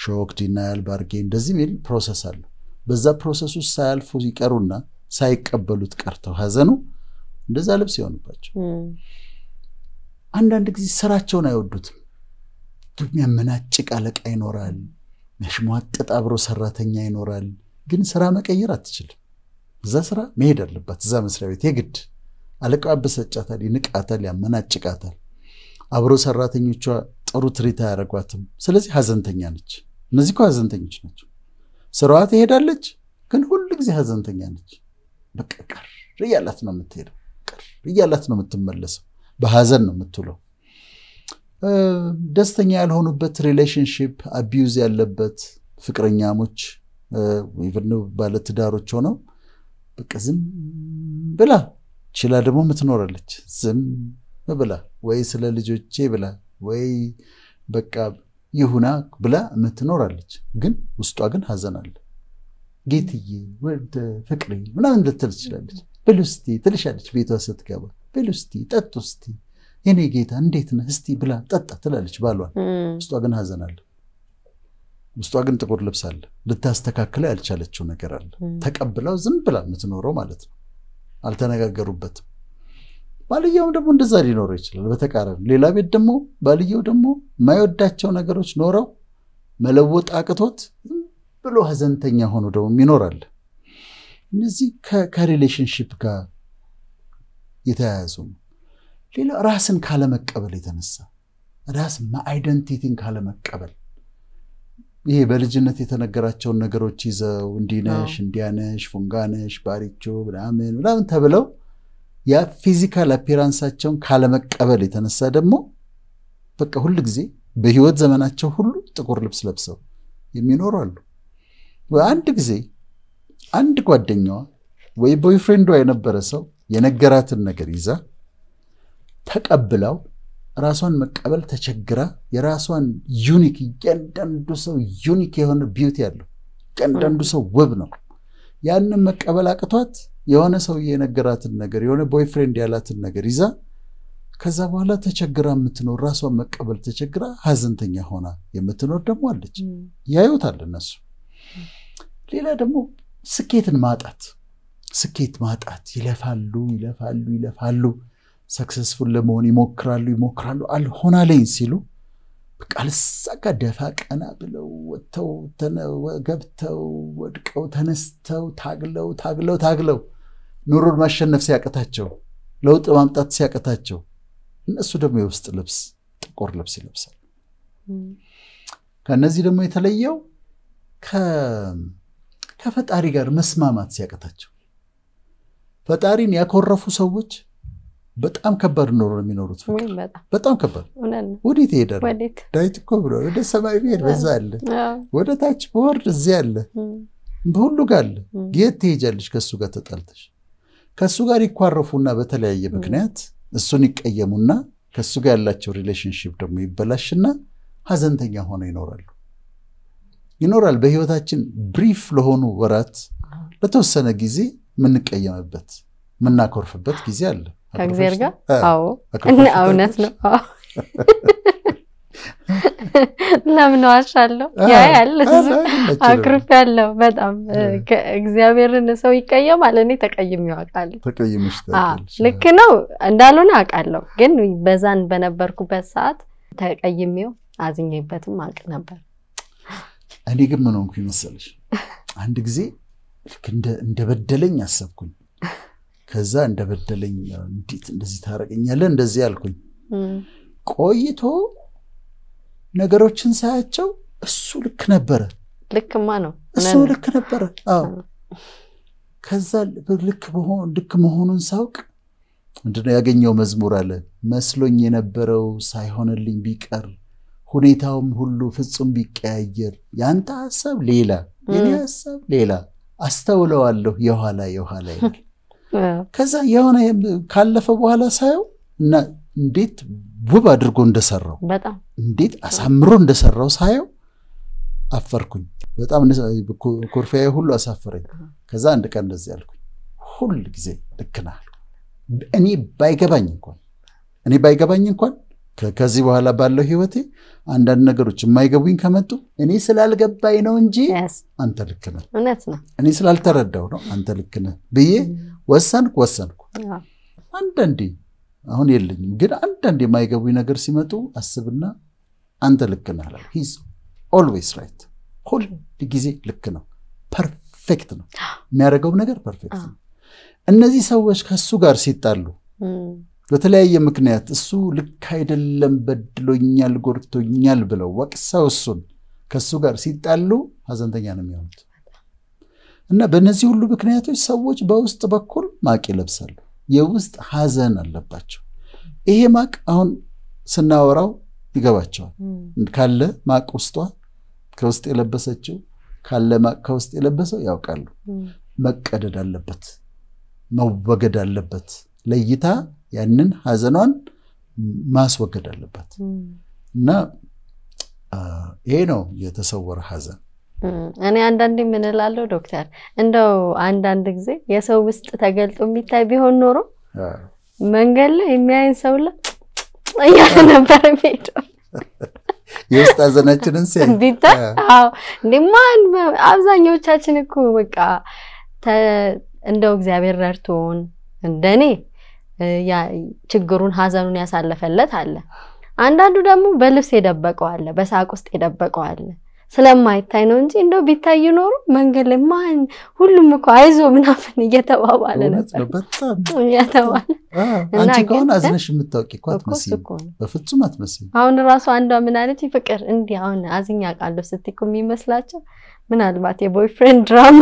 ሾክ፣ ዲናያል፣ ባርጌ እንደዚህ ሚል ፕሮሰስ አለው። በዛ ፕሮሰስ ውስጥ ሳያልፉ ይቀሩና ሳይቀበሉት ቀርተው ሀዘኑ እንደዛ ልብስ ይሆንባቸው። አንዳንድ ጊዜ ስራቸውን አይወዱትም። የሚያመናጭቅ አለቃ ይኖራል፣ የሚያሽሟጥጥ አብሮ ሰራተኛ ይኖራል። ግን ስራ መቀየር አትችልም። እዛ ስራ መሄድ አለባት። እዛ መስሪያ ቤት የግድ አለቃ ያበሳጫታል፣ ይንቃታል፣ ያመናጭቃታል። አብሮ ሰራተኞቿ ጥሩ ትሪት አያደርጓትም። ስለዚህ ሀዘንተኛ ነች። እነዚህ እኮ ሀዘንተኞች ናቸው። ስራዋ ትሄዳለች፣ ግን ሁሉ ጊዜ ሀዘንተኛ ነች። በቃ ቅር እያላት ነው የምትሄደው፣ ቅር እያላት ነው የምትመለሰው። በሀዘን ነው የምትውለው። ደስተኛ ያልሆኑበት ሪሌሽንሽፕ፣ አቢዩዝ ያለበት ፍቅረኛሞች ኢቨን ባለትዳሮች ሆነው በቃ ዝም ብላ ችላ ደግሞ ምትኖራለች። ዝም ብላ ወይ ስለ ልጆቼ ብላ ወይ በቃ ይሁና ብላ ምትኖራለች። ግን ውስጧ ግን ሀዘን አለ። ጌትዬ ወደ ፍቅሬ ምናምን ልትል ትችላለች። ብሉ እስቲ ትልሻለች። ቤቷ ስትገባ ብሉ እስቲ ጠጡ የኔ ጌታ እንዴት ነህ እስቲ ብላ ጠጣ ትላለች ባሏል። ውስጧ ግን ሀዘን አለ፣ ውስጧ ግን ጥቁር ልብስ አለ። ልታስተካክለ ያልቻለችው ነገር አለ። ተቀብላው ዝም ብላ የምትኖረው ማለት ነው። አልተነጋገሩበትም። ባልየውም ደግሞ እንደዛ ሊኖረው ይችላል። በተቃራኒ ሌላ ቤት ደግሞ ባልየው ደግሞ የማይወዳቸው ነገሮች ኖረው መለወጥ አቅቶት ዝም ብሎ ሀዘንተኛ ሆኖ ደግሞ ይኖራል። እነዚህ ከሪሌሽንሽፕ ጋር የተያያዙ ነው። ሌላ ራስን ካለመቀበል የተነሳ ራስ አይደንቲቲን ካለመቀበል ይሄ በልጅነት የተነገራቸውን ነገሮች ይዘው እንዲነሽ እንዲያነሽ ፉንጋነሽ ባሪቾ ምናምን ምናምን ተብለው ያ ፊዚካል አፒራንሳቸውን ካለመቀበል የተነሳ ደግሞ በቃ ሁል ጊዜ በህይወት ዘመናቸው ሁሉ ጥቁር ልብስ ለብሰው የሚኖሩ አሉ። አንድ ጊዜ አንድ ጓደኛዋ ወይ ቦይፍሬንዷ የነበረ ሰው የነገራትን ነገር ይዛ ተቀብለው ራሷን መቀበል ተቸግራ የራሷን ዩኒክ እያንዳንዱ ሰው ዩኒክ የሆነ ቢዩቲ አለው። እያንዳንዱ ሰው ውብ ነው። ያንን መቀበል አቅቷት የሆነ ሰውዬ የነገራትን ነገር የሆነ ቦይፍሬንድ ያላትን ነገር ይዛ ከዛ በኋላ ተቸግራ የምትኖር ራሷን መቀበል ተቸግራ ሀዘንተኛ ሆና የምትኖር ደግሞ አለች። ያዩታል እነሱ። ሌላ ደግሞ ስኬትን ማጣት ስኬት ማጣት ይለፋሉ ይለፋሉ ይለፋሉ ሰክሰስፉል ለመሆን ይሞክራሉ ይሞክራሉ አልሆናለኝ ሲሉ በቃ ደፋ ቀና ብለው ወጥተው ገብተው ወድቀው ተነስተው ታግለው ታግለው ታግለው ኑሮን ማሸነፍ ሲያቀታቸው ለውጥ ማምጣት ሲያቀታቸው እነሱ ደግሞ የውስጥ ልብስ ጥቁር ልብስ ይለብሳል። ከእነዚህ ደግሞ የተለየው ከፈጣሪ ጋር መስማማት ሲያቀታቸው ፈጣሪን ያኮረፉ ሰዎች በጣም ከባድ ኖሮ ነው የሚኖሩት። በጣም ከባድ ወዴት ይሄዳል? ዳዊት እኮ ብሎ ወደ ሰማይ ብሄድ በዛ አለ፣ ወደ ታች በወርድ እዚህ አለ፣ በሁሉ ጋር አለ። የት ትሄጃለሽ? ከእሱ ጋር ተጣልተሽ ከእሱ ጋር ይኳረፉና በተለያየ ምክንያት እሱን ይቀየሙና ከእሱ ጋር ያላቸው ሪሌሽንሽፕ ደግሞ ይበላሽና ሀዘንተኛ ሆነው ይኖራሉ ይኖራል። በህይወታችን ብሪፍ ለሆኑ ወራት ለተወሰነ ጊዜ የምንቀየምበት የምናኮርፍበት ጊዜ አለ። ከእግዜር ጋር አዎ፣ እውነት ነው። ለምን ዋሻለሁ? ያ ያለ አክርፍ ያለው በጣም እግዚአብሔርን ሰው ይቀየማል። እኔ ተቀይሜው አውቃለሁ። ልክ ነው እንዳልሆነ አውቃለሁ፣ ግን በዛን በነበርኩበት ሰዓት ተቀይሜው አዝኜበትም አውቅ ነበር። እኔ ግን ምን ሆንኩኝ መሰለሽ? አንድ ጊዜ እንደ በደለኝ አሰብኩኝ ከዛ እንደበደለኝ እንዴት እንደዚህ ታረቀኛለህ እንደዚህ አልኩኝ። ቆይቶ ነገሮችን ሳያቸው እሱ ልክ ነበረ። ልክማ ነው እሱ ልክ ነበረ። ከዛ ልክ ልክ መሆኑን ሳውቅ ምንድነው ያገኘው መዝሙር አለ መስሎኝ የነበረው ሳይሆንልኝ ቢቀር ሁኔታውም ሁሉ ፍጹም ቢቀያየር ያንተ ሀሳብ ሌላ የኔ ሀሳብ ሌላ አስተውለዋለሁ የኋላ የኋላ ከዛ የሆነ ካለፈ በኋላ ሳየው እና እንዴት ውብ አድርጎ እንደሰራው እንዴት አሳምሮ እንደሰራው ሳየው አፈርኩኝ። በጣም ኮርፊያዬ ሁሉ አሳፈረኝ። ከዛ አንድ ቀን እንደዚህ አልኩኝ፣ ሁል ጊዜ ልክ ነህ እኔ ባይገባኝ እንኳን እኔ ባይገባኝ እንኳን ከዚህ በኋላ ባለው ህይወቴ አንዳንድ ነገሮች የማይገቡኝ ከመጡ እኔ ስላልገባኝ ነው እንጂ አንተ ልክ ነህ፣ እኔ ስላልተረዳው ነው አንተ ልክ ነህ ብዬ ወሰንኩ ወሰንኩ። አንዳንዴ አሁን የለኝም ግን አንዳንድ የማይገቡ ነገር ሲመጡ አስብና አንተ ልክ ነህ እላለሁ። ሂዝ ኦልዌይስ ራይት፣ ሁል ጊዜ ልክ ነው። ፐርፌክት ነው የሚያደርገው ነገር ፐርፌክት ነው። እነዚህ ሰዎች ከእሱ ጋር ሲጣሉ በተለያየ ምክንያት እሱ ልክ አይደለም፣ በድሎኛል፣ ጎድቶኛል ብለው ወቅሰው እሱን ከእሱ ጋር ሲጣሉ ሀዘንተኛ ነው የሚሆኑት። እና በእነዚህ ሁሉ ምክንያቶች ሰዎች በውስጥ በኩል ማቅ ይለብሳሉ። የውስጥ ሀዘን አለባቸው። ይሄ ማቅ አሁን ስናወራው ይገባቸዋል። ካለ ማቅ ውስጧ ከውስጥ የለበሰችው ካለ ማቅ ከውስጥ የለበሰው ያውቃሉ። መቀደድ አለበት፣ መወገድ አለበት። ለይታ ያንን ሀዘኗን ማስወገድ አለባት እና ይሄ ነው የተሰወረ ሀዘን። እኔ አንዳንድ የምንላለው ዶክተር እንደው አንዳንድ ጊዜ የሰው ውስጥ ተገልጦ የሚታይ ቢሆን ኖሮ መንገድ ላይ የሚያይን ሰው ላ እያለ ነበር የሚሄደው። የውስጥ አዘናችንን ሲ ቢታይ እንዲማን አብዛኛዎቻችን እኮ በቃ እንደው እግዚአብሔር ረድቶን እንደኔ ችግሩን ሀዘኑን ያሳለፈለት አለ። አንዳንዱ ደግሞ በልብስ የደበቀው አለ፣ በሳቅ ውስጥ የደበቀው አለ። ስለማይታይ ነው እንጂ እንደው ቢታይ ኖሮ መንገድ ላይ ማን ሁሉም እኮ አይዞ ምናምን እየተባባለ ነበር ከሆነ አዝነሽ የምታወቂ እኮ አትመስይም፣ በፍጹም አትመስይም። አሁን ራሱ አንዷ ምን አለች ፍቅር እንዲህ አሁን አዝኛ ቃለሁ ስትይ እኮ የሚመስላቸው ምናልባት የቦይፍሬንድ ድራማ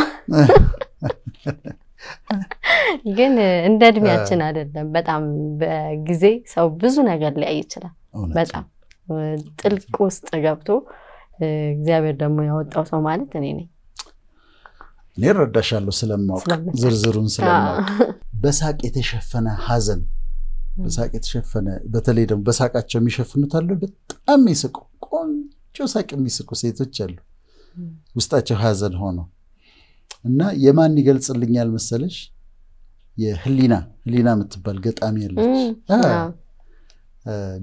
ግን እንደ እድሜያችን አይደለም። በጣም በጊዜ ሰው ብዙ ነገር ሊያይ ይችላል። በጣም ጥልቅ ውስጥ ገብቶ እግዚአብሔር ደግሞ ያወጣው ሰው ማለት እኔ ነኝ። እኔ እረዳሻለሁ ስለማወቅ ዝርዝሩን ስለማወቅ። በሳቅ የተሸፈነ ሀዘን በሳቅ የተሸፈነ በተለይ ደግሞ በሳቃቸው የሚሸፍኑት አሉ። በጣም የሚስቁ ቆንጆ ሳቅ የሚስቁ ሴቶች አሉ፣ ውስጣቸው ሀዘን ሆኖ እና የማን ይገልጽልኛል መሰለሽ የህሊና ህሊና የምትባል ገጣሚ ያለች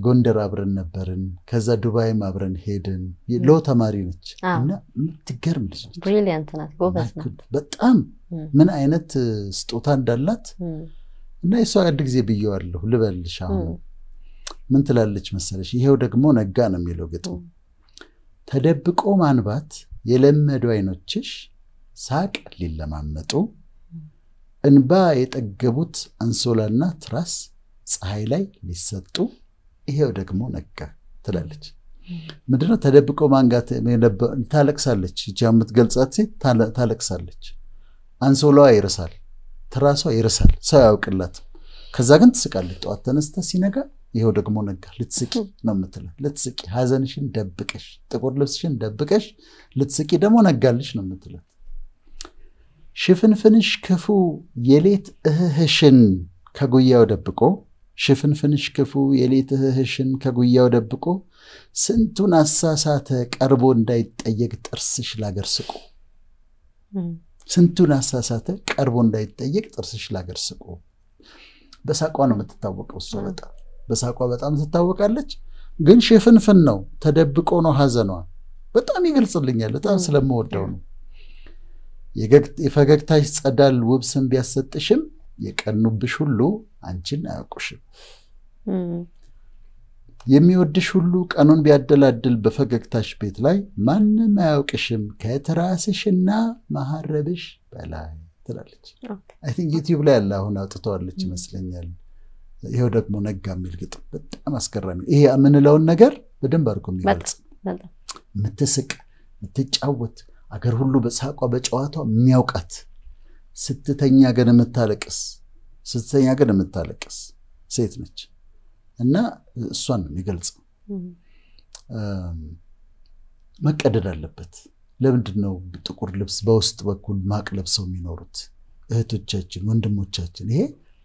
ጎንደር አብረን ነበርን። ከዛ ዱባይም አብረን ሄድን። ሎ ተማሪ ነች እና የምትገርም ልጅ ነች። በጣም ምን አይነት ስጦታ እንዳላት እና የሷ አንድ ጊዜ ብየዋለሁ ልበልሽ። አሁን ምን ትላለች መሰለሽ? ይሄው ደግሞ ነጋ ነው የሚለው ግጥም። ተደብቆ ማንባት የለመዱ አይኖችሽ ሳቅ ሊለማመጡ እንባ የጠገቡት አንሶላና ትራስ ፀሐይ ላይ ሊሰጡ ይሄው ደግሞ ነቃ ትላለች። ምንድነው ተደብቆ ማንጋት ታለቅሳለች። እጃ የምትገልጻት ሴት ታለቅሳለች። አንሶላዋ ይርሳል፣ ትራሷ ይርሳል፣ ሰው ያውቅላት። ከዛ ግን ትስቃለች። ጠዋት ተነስታ ሲነጋ ይኸው ደግሞ ነጋ፣ ልትስቂ ነው የምትለው። ልትስቂ ሀዘንሽን ደብቀሽ፣ ጥቁር ልብስሽን ደብቀሽ ልትስቂ ደግሞ ነጋልሽ ነው የምትላት። ሽፍንፍንሽ ክፉ የሌት እህህሽን ከጉያው ደብቆ ሽፍንፍንሽ ክፉ የሌት እህሽን ከጉያው ደብቆ ስንቱን አሳሳተ ቀርቦ እንዳይጠየቅ ጥርስሽ ላገር ስቆ ስንቱን አሳሳተ ቀርቦ እንዳይጠየቅ ጥርስሽ ላገር ስቆ። በሳቋ ነው የምትታወቀው እሷ በጣም በሳቋ በጣም ትታወቃለች። ግን ሽፍንፍን ነው ተደብቆ ነው ሀዘኗ። በጣም ይገልጽልኛል። በጣም ስለምወደው ነው። የፈገግታሽ ጸዳል ውብ ስም ቢያሰጥሽም የቀኑብሽ ሁሉ አንቺን አያውቁሽም። የሚወድሽ ሁሉ ቀኑን ቢያደላድል በፈገግታሽ ቤት ላይ ማንም አያውቅሽም ከትራስሽና መሀረብሽ በላይ ትላለች። አይ ቲንክ ዩቲዩብ ላይ ያለ አሁን አውጥተዋለች ይመስለኛል። ይኸው ደግሞ ነጋ የሚል ግጥም በጣም አስገራሚ። ይሄ የምንለውን ነገር በደንብ አድርጎ የሚገልጽ የምትስቅ የምትጫወት አገር ሁሉ በሳቋ በጨዋቷ የሚያውቃት ስትተኛ ግን የምታለቅስ ስትተኛ ግን የምታለቅስ ሴት ነች እና እሷን ነው የሚገልጸው። መቀደድ አለበት። ለምንድን ነው ጥቁር ልብስ በውስጥ በኩል ማቅ ለብሰው የሚኖሩት እህቶቻችን፣ ወንድሞቻችን? ይሄ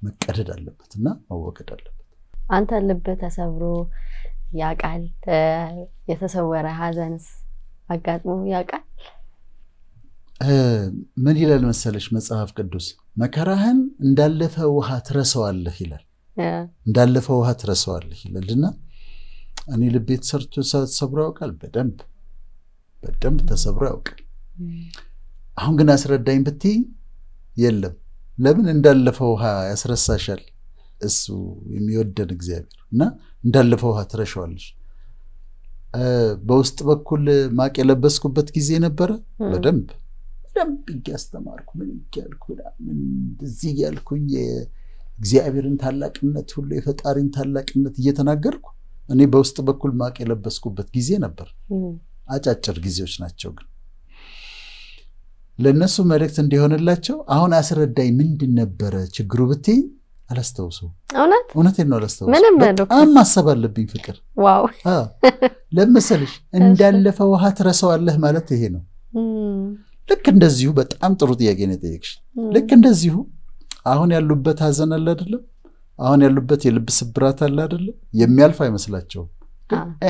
መቀደድ አለበት እና መወገድ አለበት። አንተ ልብ ተሰብሮ ያቃል የተሰወረ ሀዘንስ አጋጥሞ ያውቃል? ምን ይላል መሰለሽ መጽሐፍ ቅዱስ መከራህን እንዳለፈ ውሃ ትረሰዋለህ ይላል። እንዳለፈ ውሃ ትረሰዋለህ ይላል እና እኔ ልቤ ተሰርቶ ተሰብሮ ያውቃል። በደንብ በደንብ ተሰብሮ ያውቃል። አሁን ግን አስረዳኝ ብትይ የለም። ለምን እንዳለፈ ውሃ ያስረሳሻል? እሱ የሚወደን እግዚአብሔር እና እንዳለፈ ውሃ ትረሸዋለች በውስጥ በኩል ማቅ የለበስኩበት ጊዜ ነበረ በደንብ በደንብ እያስተማርኩ ምን እያልኩ እንደዚህ እያልኩኝ የእግዚአብሔርን ታላቅነት ሁሉ የፈጣሪን ታላቅነት እየተናገርኩ እኔ በውስጥ በኩል ማቅ የለበስኩበት ጊዜ ነበር። አጫጭር ጊዜዎች ናቸው ግን ለእነሱ መልእክት እንዲሆንላቸው አሁን አስረዳኝ፣ ምንድን ነበረ ችግሩ ብትይኝ አላስታውሰው። እውነት ነው አላስታውሰው። በጣም ማሰብ አለብኝ ፍቅር። ዋው ለመሰልሽ እንዳለፈ ውሃ ትረሰዋለህ ማለት ይሄ ነው። ልክ እንደዚሁ በጣም ጥሩ ጥያቄ ነው የጠየቅሽ። ልክ እንደዚሁ አሁን ያሉበት ሀዘን አለ አይደለም፣ አሁን ያሉበት የልብ ስብራት አለ አይደለም። የሚያልፍ አይመስላቸውም።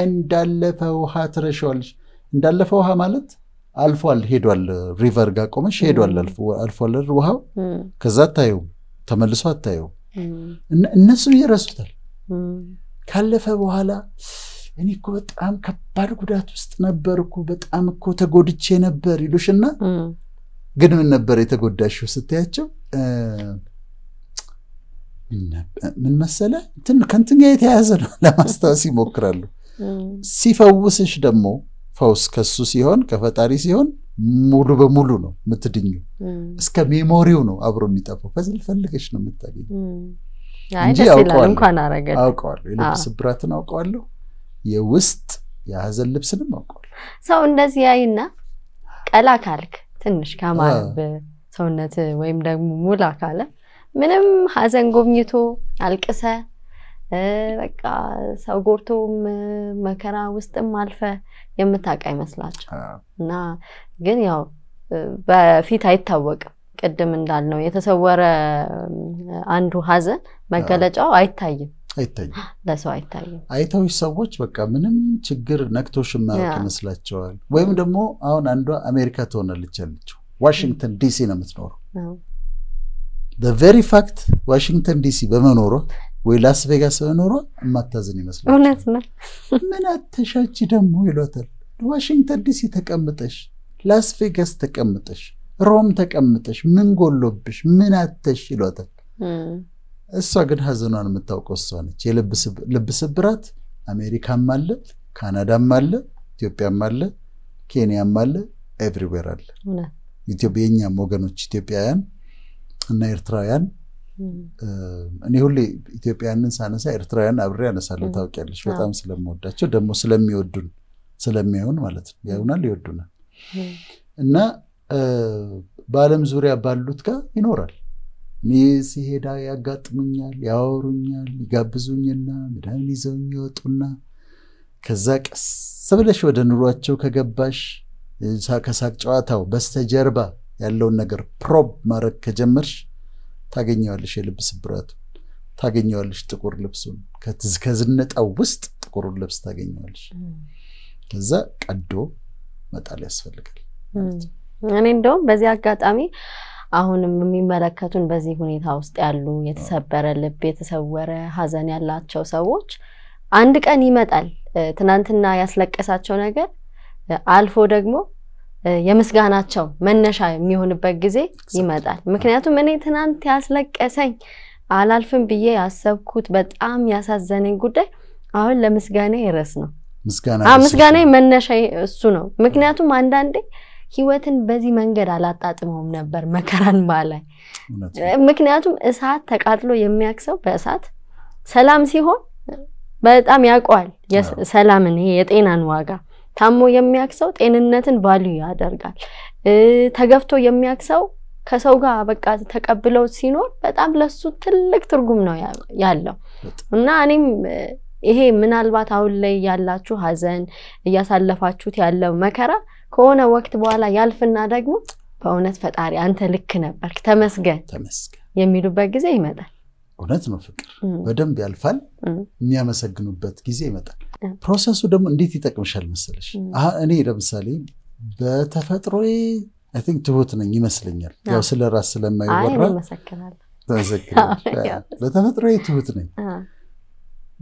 እንዳለፈ ውሃ ትረሻዋለሽ። እንዳለፈ ውሃ ማለት አልፏል፣ ሄዷል። ሪቨር ጋር ቆመሽ ሄዷል፣ አልፏል ውሃው። ከዛ አታየው፣ ተመልሶ አታየው። እነሱ ይረሱታል ካለፈ በኋላ እኔ እኮ በጣም ከባድ ጉዳት ውስጥ ነበር እኮ በጣም እኮ ተጎድቼ ነበር ይሉሽና ግን ምን ነበር የተጎዳሽው ስታያቸው ምን መሰለ ከእንትን ጋር የተያያዘ ነው ለማስታወስ ይሞክራሉ። ሲፈውስሽ ደግሞ ፈውስ ከሱ ሲሆን ከፈጣሪ ሲሆን ሙሉ በሙሉ ነው የምትድኙ። እስከ ሜሞሪው ነው አብሮ የሚጠፋው። ከዚህ ልፈልገሽ ነው የምታገኘው እንጂ አውቀዋለሁ፣ የልብ ስብራትን አውቀዋለሁ። የውስጥ የሀዘን ልብስንም አውቀዋል። ሰው እንደዚህ ያይና ቀላ ካልክ ትንሽ ከማለብ ሰውነት ወይም ደግሞ ሙላ ካለ ምንም ሀዘን ጎብኝቶ አልቅሰ በቃ ሰው ጎርቶም መከራ ውስጥም አልፈ የምታውቅ አይመስላቸው እና ግን ያው በፊት አይታወቅም። ቅድም እንዳልነው የተሰወረ አንዱ ሀዘን መገለጫው አይታይም አይታይም ለሰው አይታይም። ሰዎች በቃ ምንም ችግር ነክቶሽ የማያውቅ ይመስላቸዋል። ወይም ደግሞ አሁን አንዷ አሜሪካ ትሆናለች ያለችው ዋሽንግተን ዲሲ ነው የምትኖረው። በቬሪ ፋክት ዋሽንግተን ዲሲ በመኖሯ ወይ ላስ ቬጋስ በመኖሯ የማታዝን ይመስላል። ምን አተሻች ደግሞ ይሏታል። ዋሽንግተን ዲሲ ተቀምጠሽ፣ ላስ ቬጋስ ተቀምጠሽ፣ ሮም ተቀምጠሽ ምን ጎሎብሽ ምን አተሽ ይሏታል። እሷ ግን ሀዘኗን የምታውቀው እሷ ነች። የልብ ስብራት አሜሪካም አለ፣ ካናዳም አለ፣ ኢትዮጵያም አለ፣ ኬንያም አለ፣ ኤቭሪዌር አለ። የእኛም ወገኖች ኢትዮጵያውያን እና ኤርትራውያን እኔ ሁሌ ኢትዮጵያውያንን ሳነሳ ኤርትራውያን አብሬ ያነሳለሁ። ታውቂያለሽ፣ በጣም ስለምወዳቸው ደግሞ ስለሚወዱን ስለሚያዩን ማለት ነው። ያዩናል፣ ይወዱናል እና በዓለም ዙሪያ ባሉት ጋር ይኖራል እኔ ሲሄዳ ያጋጥሙኛል፣ ያወሩኛል፣ ይጋብዙኝና መድኃኒት ይዘውኝ ይወጡና ከዛ ቀስ ብለሽ ወደ ኑሯቸው ከገባሽ ከሳቅ ጨዋታው በስተጀርባ ያለውን ነገር ፕሮብ ማድረግ ከጀመርሽ ታገኘዋለሽ። የልብ ስብራቱ ታገኘዋለሽ። ጥቁር ልብሱን ከዝነጣው ውስጥ ጥቁሩን ልብስ ታገኘዋለሽ። ከዛ ቀዶ መጣል ያስፈልጋል። እኔ እንደውም በዚህ አጋጣሚ አሁንም የሚመለከቱን በዚህ ሁኔታ ውስጥ ያሉ የተሰበረ ልብ፣ የተሰወረ ሀዘን ያላቸው ሰዎች አንድ ቀን ይመጣል። ትናንትና ያስለቀሳቸው ነገር አልፎ ደግሞ የምስጋናቸው መነሻ የሚሆንበት ጊዜ ይመጣል። ምክንያቱም እኔ ትናንት ያስለቀሰኝ አላልፍም ብዬ ያሰብኩት በጣም ያሳዘነኝ ጉዳይ አሁን ለምስጋና ይረስ ነው። ምስጋና መነሻ እሱ ነው። ምክንያቱም አንዳንዴ ህይወትን በዚህ መንገድ አላጣጥመውም ነበር መከራን ባላይ። ምክንያቱም እሳት ተቃጥሎ የሚያክሰው በእሳት ሰላም ሲሆን በጣም ያውቀዋል ሰላምን፣ የጤናን ዋጋ። ታሞ የሚያክሰው ጤንነትን ቫልዩ ያደርጋል። ተገፍቶ የሚያክሰው ከሰው ጋር በቃ ተቀብለው ሲኖር በጣም ለሱ ትልቅ ትርጉም ነው ያለው እና እኔም ይሄ ምናልባት አሁን ላይ ያላችሁ ሀዘን እያሳለፋችሁት ያለው መከራ ከሆነ ወቅት በኋላ ያልፍና ደግሞ በእውነት ፈጣሪ አንተ ልክ ነበር ተመስገን ተመስገን የሚሉበት ጊዜ ይመጣል። እውነት ነው። ፍቅር በደንብ ያልፋል። የሚያመሰግኑበት ጊዜ ይመጣል። ፕሮሰሱ ደግሞ እንዴት ይጠቅምሻል መሰለሽ? እኔ ለምሳሌ በተፈጥሮዬ ቲንክ ትሁት ነኝ ይመስለኛል። ያው ስለ ራስ ስለማይወራ በተፈጥሮ ትሁት ነኝ፣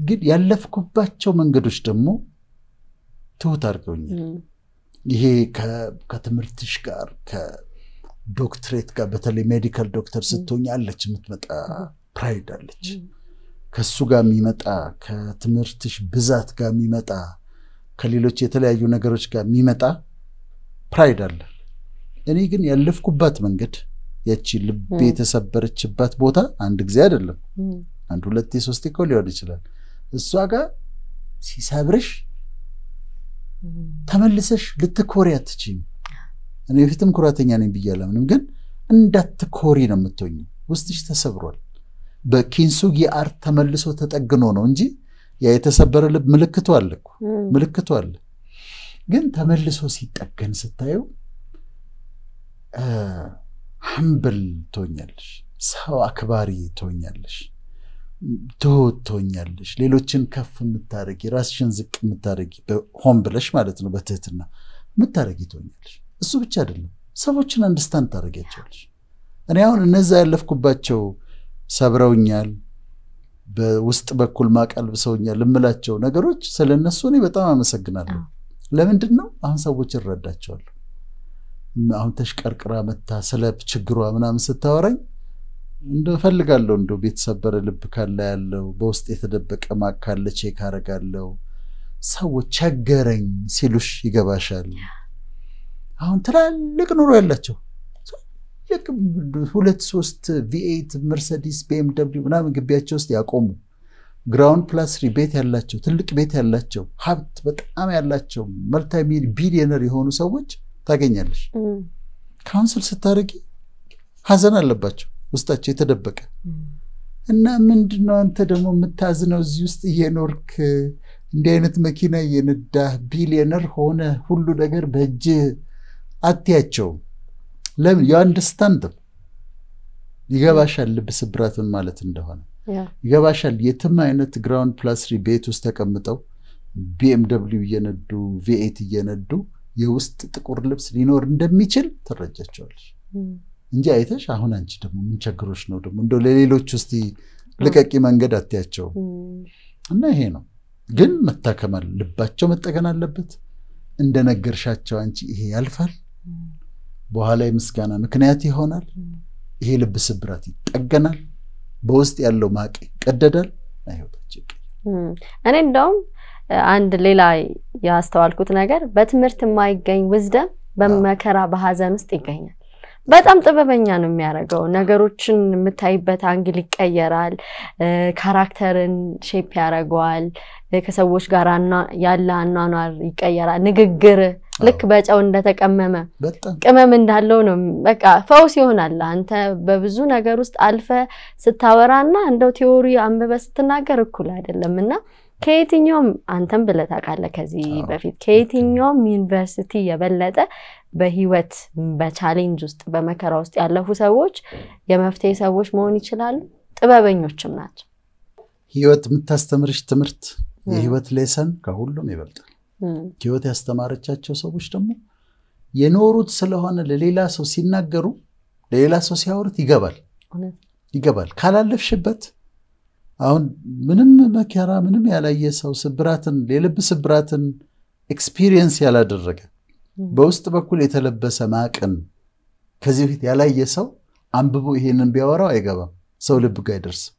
ግን ያለፍኩባቸው መንገዶች ደግሞ ትሁት አድርገውኛል። ይሄ ከትምህርትሽ ጋር ከዶክትሬት ጋር በተለይ ሜዲካል ዶክተር ስትሆኝ አለች የምትመጣ ፕራይድ አለች። ከሱ ጋር የሚመጣ ከትምህርትሽ ብዛት ጋር የሚመጣ ከሌሎች የተለያዩ ነገሮች ጋር የሚመጣ ፕራይድ አለ። እኔ ግን ያለፍኩባት መንገድ ያቺ ልብ የተሰበረችባት ቦታ አንድ ጊዜ አይደለም፣ አንድ ሁለቴ ሶስቴ እኮ ሊሆን ይችላል። እሷ ጋር ሲሰብርሽ ተመልሰሽ ልትኮሪ አትችይም። እኔ በፊትም ኩራተኛ ነኝ ብዬ አላምንም፣ ግን እንዳትኮሪ ነው የምትሆኝ። ውስጥሽ ተሰብሯል። በኪንሱጊ አርት ተመልሶ ተጠግኖ ነው እንጂ ያ የተሰበረ ልብ ምልክቱ አለ እኮ ምልክቱ አለ። ግን ተመልሶ ሲጠገን ስታየው ሀምብል ትሆኛለሽ፣ ሰው አክባሪ ትሆኛለሽ። ትሁት ትሆኛለሽ፣ ሌሎችን ከፍ የምታደረጊ ራስሽን ዝቅ የምታደረጊ ሆን ብለሽ ማለት ነው በትህትና የምታደረጊ ትሆኛለሽ። እሱ ብቻ አይደለም፣ ሰዎችን አንድስታን ታደረጊያቸዋለሽ። እኔ አሁን እነዛ ያለፍኩባቸው ሰብረውኛል፣ በውስጥ በኩል ማቃልብ ሰውኛል ልምላቸው ነገሮች ስለነሱ እኔ በጣም አመሰግናለሁ። ለምንድን ነው አሁን ሰዎች እረዳቸዋለሁ። አሁን ተሽቀርቅራ መታ ስለ ችግሯ ምናምን ስታወራኝ እንደፈልጋለሁ ፈልጋለሁ እንደ ቤተሰበረ ልብ ካለ ያለው በውስጥ የተደበቀ ማቅ ካለ ቼክ አረጋለው። ሰዎች ቸገረኝ ሲሉሽ ይገባሻል። አሁን ትላልቅ ኑሮ ያላቸው ሁለት ሶስት ቪኤት መርሰዲስ ቢኤም ምናምን ግቢያቸው ውስጥ ያቆሙ ግራውንድ ፕላስ ቤት ያላቸው ትልቅ ቤት ያላቸው ሀብት በጣም ያላቸው መልቲ ቢሊዮነር የሆኑ ሰዎች ታገኛለሽ። ካውንስል ስታደርጊ ሀዘን አለባቸው። ውስጣቸው የተደበቀ እና ምንድነው አንተ ደግሞ የምታዝነው እዚህ ውስጥ እየኖርክ እንዲህ አይነት መኪና እየነዳህ ቢሊዮነር ሆነ ሁሉ ነገር በእጅ አትያቸውም። ለምን ዩ ይገባሻል፣ ልብ ስብራትን ማለት እንደሆነ ይገባሻል። የትም አይነት ግራውንድ ፕላስሪ ቤት ውስጥ ተቀምጠው ቢኤምደብሊው እየነዱ ቪኤት እየነዱ የውስጥ ጥቁር ልብስ ሊኖር እንደሚችል ትረጃቸዋለች። እንጂ አይተሽ አሁን አንቺ ደግሞ ምን ቸግሮች ነው ደግሞ እንደው ለሌሎች ውስጥ ልቀቂ መንገድ አትያቸው እና ይሄ ነው ግን መታከማል ልባቸው መጠገን አለበት። እንደነገርሻቸው አንቺ ይሄ ያልፋል፣ በኋላ የምስጋና ምክንያት ይሆናል። ይሄ ልብ ስብራት ይጠገናል፣ በውስጥ ያለው ማቅ ይቀደዳል። እኔ እንደውም አንድ ሌላ ያስተዋልኩት ነገር በትምህርት የማይገኝ ውዝደም በመከራ በሀዘን ውስጥ ይገኛል። በጣም ጥበበኛ ነው የሚያደርገው። ነገሮችን የምታይበት አንግል ይቀየራል። ካራክተርን ሼፕ ያደርገዋል። ከሰዎች ጋር ያለ አኗኗር ይቀየራል። ንግግር ልክ በጨው እንደተቀመመ ቅመም እንዳለው ነው። በቃ ፈውስ ይሆናል። አንተ በብዙ ነገር ውስጥ አልፈ ስታወራና እንደው ቴዎሪ አንብበ ስትናገር እኩል አይደለም እና ከየትኛውም አንተም ብለህ ታውቃለህ ከዚህ በፊት ከየትኛውም ዩኒቨርሲቲ የበለጠ በህይወት በቻሌንጅ ውስጥ በመከራ ውስጥ ያለፉ ሰዎች የመፍትሄ ሰዎች መሆን ይችላሉ፣ ጥበበኞችም ናቸው። ህይወት የምታስተምርሽ ትምህርት የህይወት ሌሰን ከሁሉም ይበልጣል። ህይወት ያስተማረቻቸው ሰዎች ደግሞ የኖሩት ስለሆነ ለሌላ ሰው ሲናገሩ፣ ለሌላ ሰው ሲያወሩት ይገባል ይገባል ካላለፍሽበት አሁን ምንም መከራ ምንም ያላየ ሰው ስብራትን የልብ ስብራትን ኤክስፒሪየንስ ያላደረገ በውስጥ በኩል የተለበሰ ማቅን ከዚህ በፊት ያላየ ሰው አንብቦ ይሄንን ቢያወራው አይገባም። ሰው ልብ ጋ አይደርስም።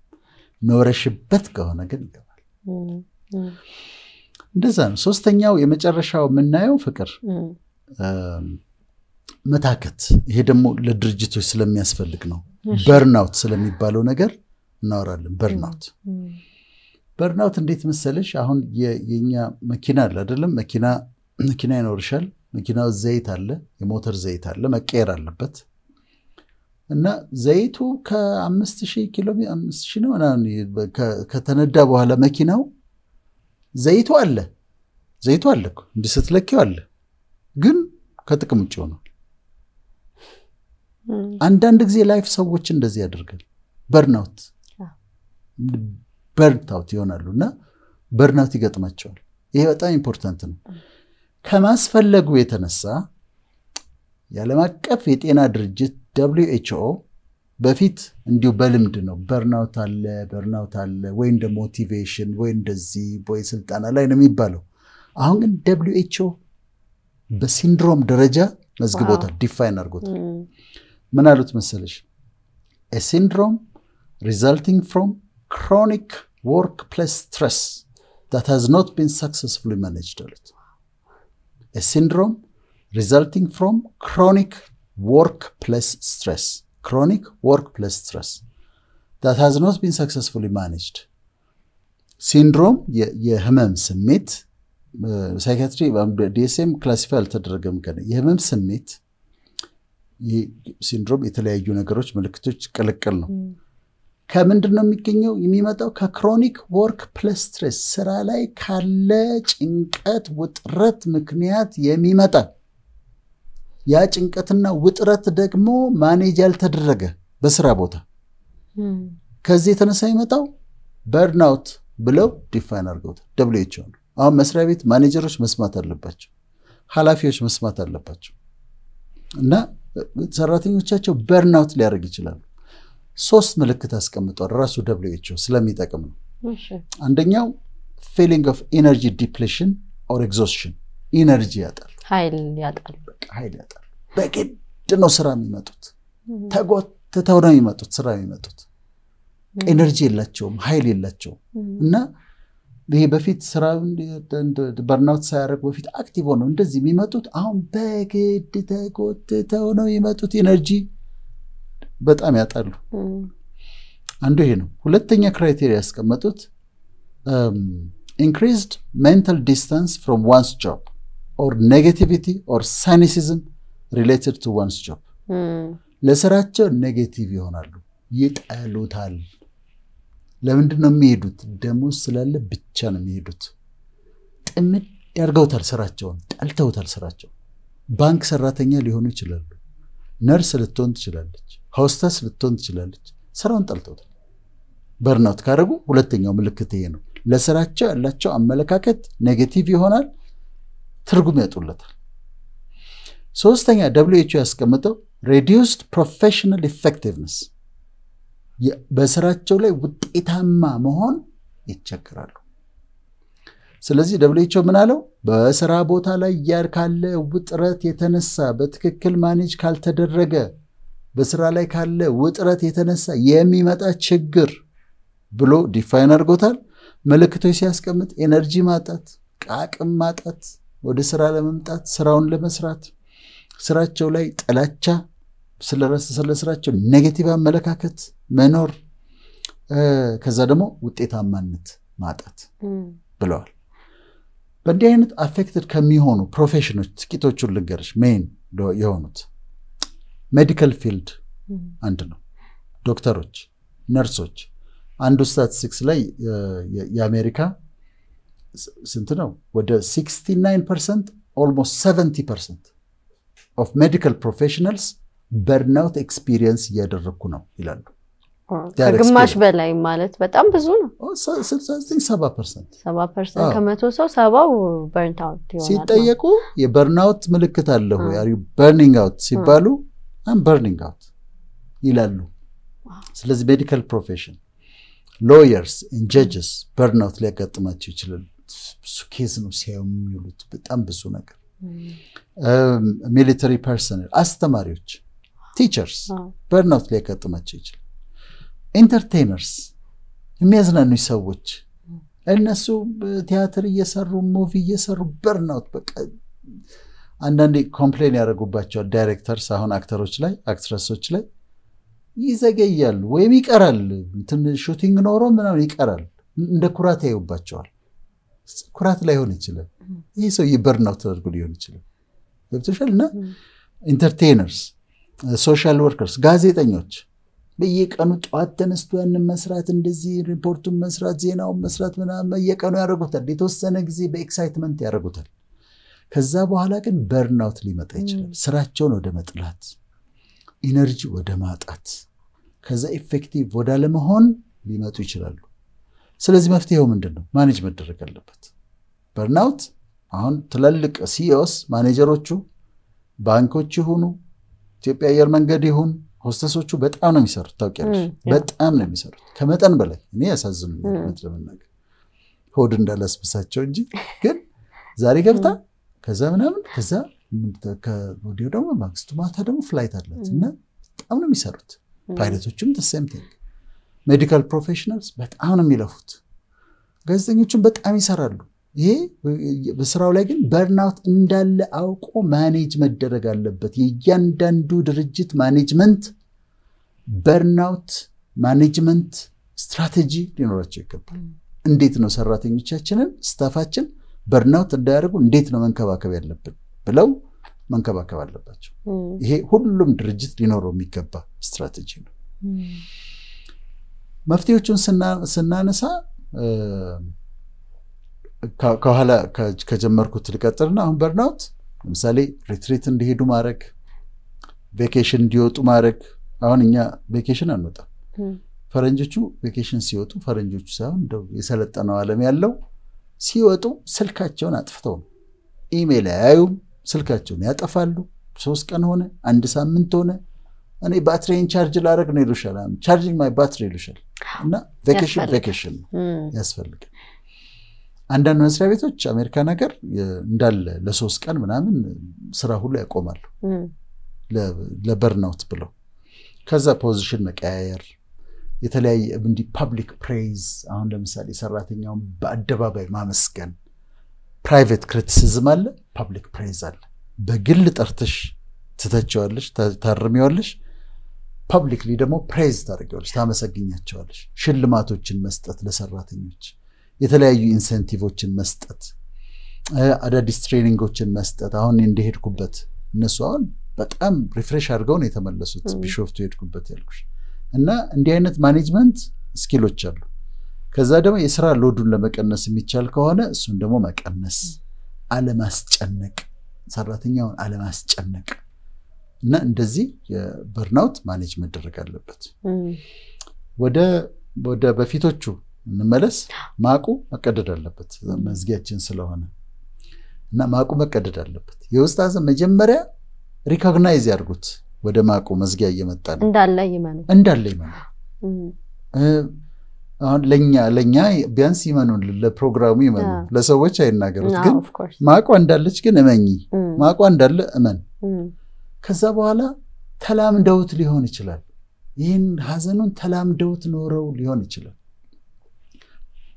ኖረሽበት ከሆነ ግን ይገባል። እንደዛ ነው። ሶስተኛው የመጨረሻው የምናየው ፍቅር መታከት። ይሄ ደግሞ ለድርጅቶች ስለሚያስፈልግ ነው። በርናውት ስለሚባለው ነገር እናወራለን። በርናውት በርናውት እንዴት መሰለሽ፣ አሁን የኛ መኪና አለ አይደለም? መኪና መኪና ይኖርሻል። መኪናው ዘይት አለ፣ የሞተር ዘይት አለ፣ መቀየር አለበት እና ዘይቱ ከአምስት ሺህ ኪሎ አምስት ሺህ ነው ከተነዳ በኋላ መኪናው ዘይቱ አለ ዘይቱ አለ እንዲህ ስትለኪው አለ፣ ግን ከጥቅም ውጭ ሆኗል። አንዳንድ ጊዜ ላይፍ ሰዎች እንደዚህ ያደርጋል በርናውት በርናውት ይሆናሉ እና በርናውት ይገጥማቸዋል። ይሄ በጣም ኢምፖርታንት ነው። ከማስፈለጉ የተነሳ የዓለም አቀፍ የጤና ድርጅት ደብሊዩ ኤች ኦ በፊት እንዲሁ በልምድ ነው በርናውት አለ በርናውት አለ ወይ እንደ ሞቲቬሽን ወይ እንደዚህ ወይ ስልጠና ላይ ነው የሚባለው። አሁን ግን ደብሊዩ ኤች ኦ በሲንድሮም ደረጃ መዝግቦታል፣ ዲፋይን አድርጎታል። ምን አሉት መሰለሽ ሲንድሮም ሪዛልቲንግ ፍሮም ክሮኒክ ወርክ ፕሌስ ስትረስ that has not been successfully managed አሉት a syndrome resulting from chronic workplace stress chronic workplace stress that has not been successfully managed ሲንድሮም የህመም ስሜት ሳይካትሪ ዲኤስኤም ክላሲፋይ አልተደረገም ገና የህመም ስሜት ይህ ሲንድሮም የተለያዩ ነገሮች ምልክቶች ቅልቅል ነው ከምንድን ነው የሚገኘው? የሚመጣው ከክሮኒክ ወርክ ፕለስ ስትሬስ፣ ስራ ላይ ካለ ጭንቀት ውጥረት ምክንያት የሚመጣ ያ ጭንቀትና ውጥረት ደግሞ ማኔጅ ያልተደረገ በስራ ቦታ ከዚህ የተነሳ ይመጣው በርናውት ብለው ዲፋይን አድርገውታል ደብሊውኤችኦ ነው። አሁን መስሪያ ቤት ማኔጀሮች መስማት አለባቸው፣ ኃላፊዎች መስማት አለባቸው እና ሰራተኞቻቸው በርናውት ሊያደርግ ይችላሉ። ሶስት ምልክት አስቀምጧል ራሱ ደብሊውኤችኦ ስለሚጠቅም ነው። አንደኛው ፊሊንግ ኦፍ ኢነርጂ ዲፕሌሽን ኦር ኤግዞስሽን፣ ኢነርጂ ያጣል፣ ኃይል ያጣል፣ በግድ ነው ስራ የሚመጡት፣ ተጎትተው ነው የሚመጡት ስራ የሚመጡት። ኤነርጂ የላቸውም፣ ኃይል የላቸውም እና ይሄ በፊት ስራ በርናውት ሳያደርግ በፊት አክቲቭ ሆነው እንደዚህ የሚመጡት አሁን በግድ ተጎትተው ነው የሚመጡት ኤነርጂ በጣም ያጣሉ። አንዱ ይሄ ነው። ሁለተኛ ክራይቴሪያ ያስቀመጡት ኢንክሪዝድ ሜንታል ዲስታንስ ፍሮም ዋንስ ጆብ ኦር ኔጌቲቪቲ ኦር ሳይኒሲዝም ሪሌትድ ቱ ዋንስ ጆብ ለስራቸው ኔጌቲቭ ይሆናሉ፣ ይጠሉታል። ለምንድን ነው የሚሄዱት? ደሞዝ ስላለ ብቻ ነው የሚሄዱት። ጥምድ ያርገውታል፣ ስራቸውን ጠልተውታል። ስራቸው ባንክ ሰራተኛ ሊሆኑ ይችላሉ፣ ነርስ ልትሆን ትችላለች ሆስተስ ልትሆን ትችላለች። ስራውን ጠልተውታል። በርናውት ካደረጉ ሁለተኛው ምልክት ይሄ ነው። ለስራቸው ያላቸው አመለካከት ኔጌቲቭ ይሆናል። ትርጉም ያጡለታል። ሶስተኛ ደብሊው ኤች ኦ ያስቀምጠው ሬዲስድ ፕሮፌሽናል ኤፌክቲቭነስ በስራቸው ላይ ውጤታማ መሆን ይቸግራሉ። ስለዚህ ደብሊው ኤች ኦ ምን አለው? በስራ ቦታ ላይ ያር ካለ ውጥረት የተነሳ በትክክል ማኔጅ ካልተደረገ በስራ ላይ ካለ ውጥረት የተነሳ የሚመጣ ችግር ብሎ ዲፋይን አድርጎታል። ምልክቶች ሲያስቀምጥ ኤነርጂ ማጣት፣ ቃቅም ማጣት፣ ወደ ስራ ለመምጣት ስራውን ለመስራት ስራቸው ላይ ጥላቻ፣ ስለ ስራቸው ኔጌቲቭ አመለካከት መኖር፣ ከዛ ደግሞ ውጤታማነት ማጣት ብለዋል። በእንዲህ አይነት አፌክትድ ከሚሆኑ ፕሮፌሽኖች ጥቂቶቹን ልንገርሽ ሜን የሆኑት ሜዲካል ፊልድ አንድ ነው። ዶክተሮች፣ ነርሶች አንዱ ስታትስቲክስ ላይ የአሜሪካ ስንት ነው ወደ 69 ፐርሰንት ኦልሞስት 70 ፐርሰንት ኦፍ ሜዲካል ፕሮፌሽናልስ በርናውት ኤክስፒሪየንስ እያደረግኩ ነው ይላሉ። ከግማሽ በላይ ማለት በጣም ብዙ ነው። ሰባ ፐርሰንት ከመቶ ሰው ሰባው በርንት አውት ሲጠየቁ የበርናውት ምልክት አለሁ በርኒንግ አውት ሲባሉ በርኒንግ አውት ይላሉ። ስለዚህ ሜዲካል ፕሮፌሽን ሎየርስ ጀጅስ በርናውት ሊያጋጥማቸው ይችላል። ብዙ ኬዝ ነው ሲያዩ የሚውሉት በጣም ብዙ ነገር። ሚሊተሪ hmm. ፐርሰነል um, አስተማሪዎች፣ ቲቸርስ በርናውት ሊያጋጥማቸው ይችላል። ኢንተርቴነርስ፣ የሚያዝናኑ ሰዎች hmm. እነሱ ቲያትር እየሰሩ ሙቪ እየሰሩ በርናውት በቃ አንዳንዴ ኮምፕሌን ያደረጉባቸዋል ዳይሬክተርስ አሁን አክተሮች ላይ አክትረሶች ላይ ይዘገያሉ ወይም ይቀራል ሹቲንግ ኖሮ ምናምን ይቀራል እንደ ኩራት ያዩባቸዋል ኩራት ላይሆን ይችላል ይህ ሰው በርን አውት ተደርጎ ሊሆን ይችላል ገብቶሻል እና ኢንተርቴነርስ ሶሻል ወርከርስ ጋዜጠኞች በየቀኑ ጠዋት ተነስቶ ያንን መስራት እንደዚህ ሪፖርቱን መስራት ዜናውን መስራት ምናምን በየቀኑ ያደርጉታል የተወሰነ ጊዜ በኤክሳይትመንት ያደርጉታል ከዛ በኋላ ግን በርናውት ሊመጣ ይችላል። ስራቸውን ወደ መጥላት፣ ኢነርጂ ወደ ማጣት፣ ከዛ ኢፌክቲቭ ወደ ለመሆን ሊመጡ ይችላሉ። ስለዚህ መፍትሄው ምንድን ነው? ማኔጅ መደረግ አለበት። በርናውት አሁን ትላልቅ ሲኢኦስ ማኔጀሮቹ ባንኮች ይሁኑ ኢትዮጵያ አየር መንገድ ይሁን ሆስተሶቹ በጣም ነው የሚሰሩት። ታውቂያለሽ፣ በጣም ነው የሚሰሩት ከመጠን በላይ እኔ ያሳዝኑ ለመናገር ሆድ እንዳላስብሳቸው እንጂ ግን ዛሬ ገብታ ከዛ ምናምን ከዛ ወዲያው ደግሞ ማግስቱ ማታ ደግሞ ፍላይት አላት እና በጣም ነው የሚሰሩት። ፓይለቶችም ተሰም ቲንግ ሜዲካል ፕሮፌሽናልስ በጣም ነው የሚለፉት። ጋዜጠኞችም በጣም ይሰራሉ። ይሄ በስራው ላይ ግን በርናውት እንዳለ አውቆ ማኔጅ መደረግ አለበት። የእያንዳንዱ ድርጅት ማኔጅመንት በርናውት ማኔጅመንት ስትራቴጂ ሊኖራቸው ይገባል። እንዴት ነው ሰራተኞቻችንን ስታፋችን በርናውት እንዳያደርጉ እንዴት ነው መንከባከብ ያለብን ብለው መንከባከብ አለባቸው። ይሄ ሁሉም ድርጅት ሊኖረው የሚገባ ስትራቴጂ ነው። መፍትሄዎቹን ስናነሳ ከኋላ ከጀመርኩት ልቀጥልና አሁን በርናውት ለምሳሌ ሪትሪት እንዲሄዱ ማድረግ፣ ቬኬሽን እንዲወጡ ማድረግ። አሁን እኛ ቬኬሽን አንወጣም። ፈረንጆቹ ቬኬሽን ሲወጡ ፈረንጆቹ ሳይሆን የሰለጠነው ዓለም ያለው ሲወጡ ስልካቸውን አጥፍተው ነው። ኢሜይል አያዩም፣ ስልካቸውን ያጠፋሉ። ሶስት ቀን ሆነ፣ አንድ ሳምንት ሆነ። እኔ ባትሪን ቻርጅ ላደርግ ነው ይሉሻል፣ ቻርጅንግ ማይ ባትሪ ይሉሻል። እና ቬኬሽን ቬኬሽን ያስፈልጋል። አንዳንድ መስሪያ ቤቶች አሜሪካ ነገር እንዳለ ለሶስት ቀን ምናምን ስራ ሁሉ ያቆማሉ ለበርናውት ብለው ከዛ ፖዚሽን መቀያየር የተለያየ እንዲ ፐብሊክ ፕሬይዝ አሁን ለምሳሌ ሰራተኛውን በአደባባይ ማመስገን፣ ፕራይቬት ክሪቲሲዝም አለ፣ ፐብሊክ ፕሬይዝ አለ። በግል ጠርትሽ ትተቸዋለሽ፣ ታርሚዋለሽ። ፐብሊክሊ ደግሞ ፕሬዝ ታደርጊዋለሽ፣ ታመሰግኛቸዋለሽ። ሽልማቶችን መስጠት ለሰራተኞች፣ የተለያዩ ኢንሴንቲቮችን መስጠት፣ አዳዲስ ትሬኒንጎችን መስጠት። አሁን እንደሄድኩበት እነሱ አሁን በጣም ሪፍሬሽ አድርገው ነው የተመለሱት ቢሾፍቱ የሄድኩበት ያልኩሽ እና እንዲህ አይነት ማኔጅመንት ስኪሎች አሉ። ከዛ ደግሞ የስራ ሎዱን ለመቀነስ የሚቻል ከሆነ እሱን ደግሞ መቀነስ፣ አለማስጨነቅ፣ ሰራተኛውን አለማስጨነቅ እና እንደዚህ የበርናውት ማኔጅ መደረግ አለበት። ወደ ወደ በፊቶቹ እንመለስ። ማቁ መቀደድ አለበት መዝጊያችን ስለሆነ እና ማቁ መቀደድ አለበት። የውስጥ አዘብ መጀመሪያ ሪኮግናይዝ ያድርጉት። ወደ ማቆ መዝጊያ እየመጣ ነው። እንዳለ ይመኑ እንዳለ ይመኑ። አሁን ለእኛ ለእኛ ቢያንስ ይመኑን፣ ለፕሮግራሙ ይመኑ፣ ለሰዎች አይናገሩት። ግን ማቋ እንዳለች ግን እመኚ፣ ማቋ እንዳለ እመን። ከዛ በኋላ ተላምደውት ሊሆን ይችላል። ይህን ሀዘኑን ተላምደውት ኖረው ሊሆን ይችላል።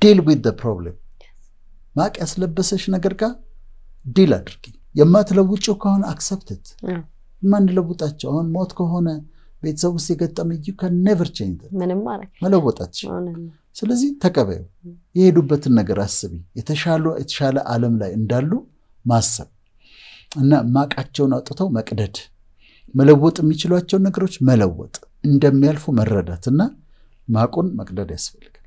ዲል ዊት ፕሮብሌም ማቅ ያስለበሰሽ ነገር ጋር ዲል አድርጊ። የማትለውጭው ከሆነ አክሰፕትት የማንለውጣቸው አሁን ሞት ከሆነ ቤተሰብ ውስጥ የገጠመ ዩ ከነቨር ቼንጅ መለወጣች። ስለዚህ ተቀበዩ፣ የሄዱበትን ነገር አስቢ፣ የተሻለ ዓለም ላይ እንዳሉ ማሰብ እና ማቃቸውን አውጥተው መቅደድ፣ መለወጥ የሚችሏቸውን ነገሮች መለወጥ፣ እንደሚያልፉ መረዳት እና ማቁን መቅደድ ያስፈልጋል።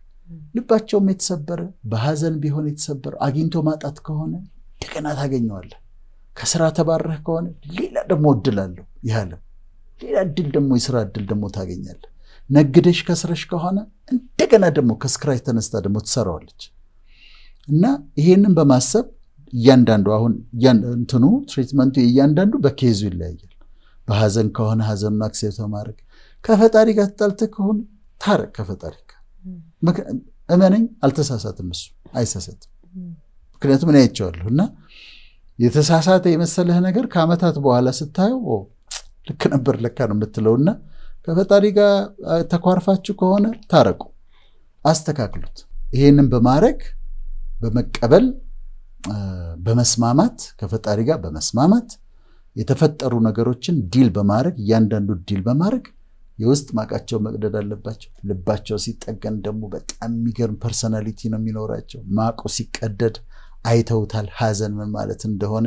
ልባቸውም የተሰበረ በሀዘን ቢሆን የተሰበረ አግኝቶ ማጣት ከሆነ እንደገና ታገኘዋለህ። ከስራ ተባረህ ከሆነ ሌላ ደግሞ እድል አለው። ይህ ሌላ እድል ደግሞ የስራ እድል ደግሞ ታገኛለ። ነግደሽ ከስረሽ ከሆነ እንደገና ደግሞ ከስክራች ተነስታ ደግሞ ትሰራዋለች። እና ይሄንን በማሰብ እያንዳንዱ አሁን እንትኑ ትሪትመንቱ እያንዳንዱ በኬዙ ይለያያል። በሀዘን ከሆነ ሀዘኑን አክሴፕት ማድረግ፣ ከፈጣሪ ጋር ተጣልተህ ከሆነ ታረቅ ከፈጣሪ ጋር። እመነኝ አልተሳሳትም፣ እሱ አይሳሳትም። ምክንያቱም እኔ አይቼዋለሁ እና የተሳሳተ የመሰለህ ነገር ከዓመታት በኋላ ስታየው ልክ ነበር ለካ ነው የምትለውና ከፈጣሪ ጋር ተኳርፋችሁ ከሆነ ታረቁ፣ አስተካክሉት። ይሄንን በማድረግ በመቀበል በመስማማት ከፈጣሪ ጋር በመስማማት የተፈጠሩ ነገሮችን ዲል በማድረግ እያንዳንዱ ዲል በማድረግ የውስጥ ማቃቸው መቅደድ አለባቸው። ልባቸው ሲጠገን ደግሞ በጣም የሚገርም ፐርሰናሊቲ ነው የሚኖራቸው። ማቁ ሲቀደድ አይተውታል። ሀዘን ምን ማለት እንደሆነ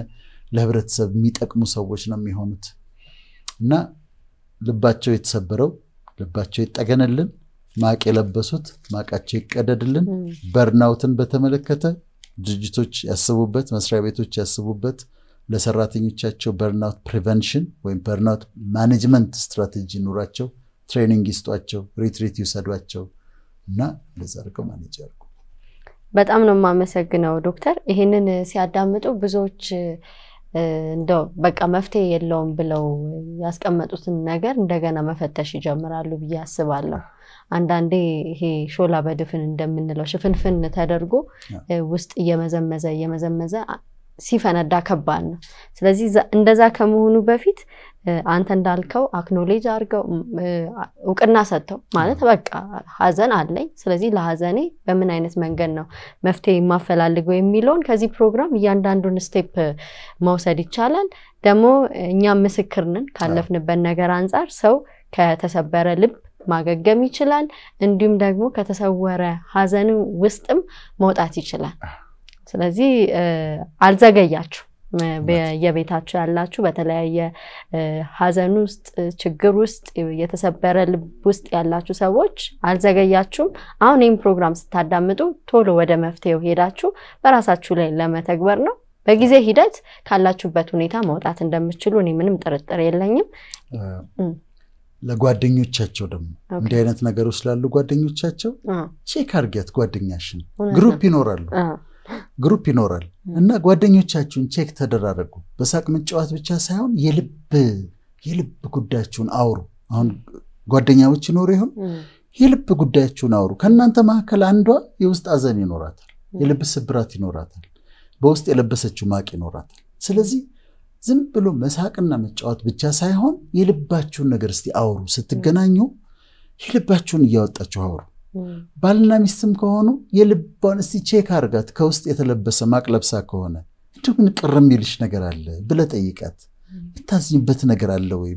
ለህብረተሰብ የሚጠቅሙ ሰዎች ነው የሚሆኑት እና ልባቸው የተሰበረው ልባቸው ይጠገንልን፣ ማቅ የለበሱት ማቃቸው ይቀደድልን። በርናውትን በተመለከተ ድርጅቶች ያስቡበት፣ መስሪያ ቤቶች ያስቡበት። ለሰራተኞቻቸው በርናውት ፕሪቨንሽን ወይም በርናውት ማኔጅመንት ስትራቴጂ ኑራቸው ትሬኒንግ ይስጧቸው፣ ሪትሪት ይውሰዷቸው እና እንደዛ ማኔጀር በጣም ነው የማመሰግነው ዶክተር። ይህንን ሲያዳምጡ ብዙዎች እንደው በቃ መፍትሄ የለውም ብለው ያስቀመጡትን ነገር እንደገና መፈተሽ ይጀምራሉ ብዬ አስባለሁ። አንዳንዴ ይሄ ሾላ በድፍን እንደምንለው ሽፍንፍን ተደርጎ ውስጥ እየመዘመዘ እየመዘመዘ ሲፈነዳ ከባድ ነው። ስለዚህ እንደዛ ከመሆኑ በፊት አንተ እንዳልከው አክኖሌጅ አድርገው እውቅና ሰጥተው ማለት በቃ ሀዘን አለኝ፣ ስለዚህ ለሀዘኔ በምን አይነት መንገድ ነው መፍትሄ የማፈላልገው የሚለውን ከዚህ ፕሮግራም እያንዳንዱን ስቴፕ መውሰድ ይቻላል። ደግሞ እኛም ምስክርንን ካለፍንበት ነገር አንጻር ሰው ከተሰበረ ልብ ማገገም ይችላል። እንዲሁም ደግሞ ከተሰወረ ሀዘን ውስጥም መውጣት ይችላል። ስለዚህ አልዘገያችሁ የቤታችሁ ያላችሁ በተለያየ ሀዘን ውስጥ ችግር ውስጥ የተሰበረ ልብ ውስጥ ያላችሁ ሰዎች አልዘገያችሁም። አሁን ይህም ፕሮግራም ስታዳምጡ ቶሎ ወደ መፍትሄው ሄዳችሁ በራሳችሁ ላይ ለመተግበር ነው። በጊዜ ሂደት ካላችሁበት ሁኔታ መውጣት እንደምችሉ እኔ ምንም ጥርጥር የለኝም። ለጓደኞቻቸው ደግሞ እንዲህ አይነት ነገሮች ስላሉ ጓደኞቻቸው ቼክ አድርጊያት። ጓደኛሽን ግሩፕ ይኖራሉ ግሩፕ ይኖራል እና ጓደኞቻችሁን ቼክ ተደራረጉ። በሳቅ መጫወት ብቻ ሳይሆን የልብ የልብ ጉዳያችሁን አውሩ። አሁን ጓደኛዎች ይኖሩ ይሆን? የልብ ጉዳያችሁን አውሩ። ከእናንተ መካከል አንዷ የውስጥ አዘን ይኖራታል፣ የልብ ስብራት ይኖራታል፣ በውስጥ የለበሰችው ማቅ ይኖራታል። ስለዚህ ዝም ብሎ መሳቅና መጫወት ብቻ ሳይሆን የልባችሁን ነገር እስቲ አውሩ። ስትገናኙ የልባችሁን እያወጣችሁ አውሩ። ባልና ሚስትም ከሆኑ የልቧን እስቲ ቼክ አርጋት። ከውስጥ የተለበሰ ማቅ ለብሳ ከሆነ እንዲሁ ምን ቅር የሚልሽ ነገር አለ ብለ ጠይቃት። የምታዝኝበት ነገር አለ ወይ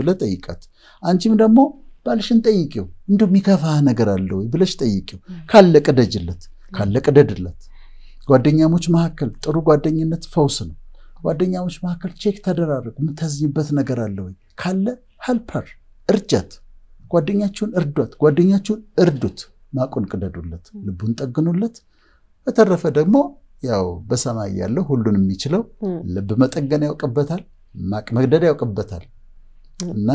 ብለ ጠይቃት። አንቺም ደግሞ ባልሽን ጠይቂው፣ እንዲሁ የሚከፋ ነገር አለ ወይ ብለሽ ጠይቂው። ካለ ቅደጅለት፣ ካለ ቅደድለት። ጓደኛሞች መካከል ጥሩ ጓደኝነት ፈውስ ነው። ጓደኛሞች መካከል ቼክ ተደራረጉ። የምታዝኝበት ነገር አለ ወይ ካለ ሀልፐር እርጀት ጓደኛችሁን እርዷት፣ ጓደኛችሁን እርዱት፣ ማቁን ቅደዱለት፣ ልቡን ጠግኑለት። በተረፈ ደግሞ ያው በሰማይ ያለው ሁሉን የሚችለው ልብ መጠገን ያውቅበታል፣ ማቅ መቅደድ ያውቅበታል እና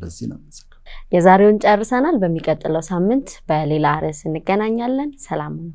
በዚህ ነው የዛሬውን ጨርሰናል። በሚቀጥለው ሳምንት በሌላ ርዕስ እንገናኛለን። ሰላም ነው።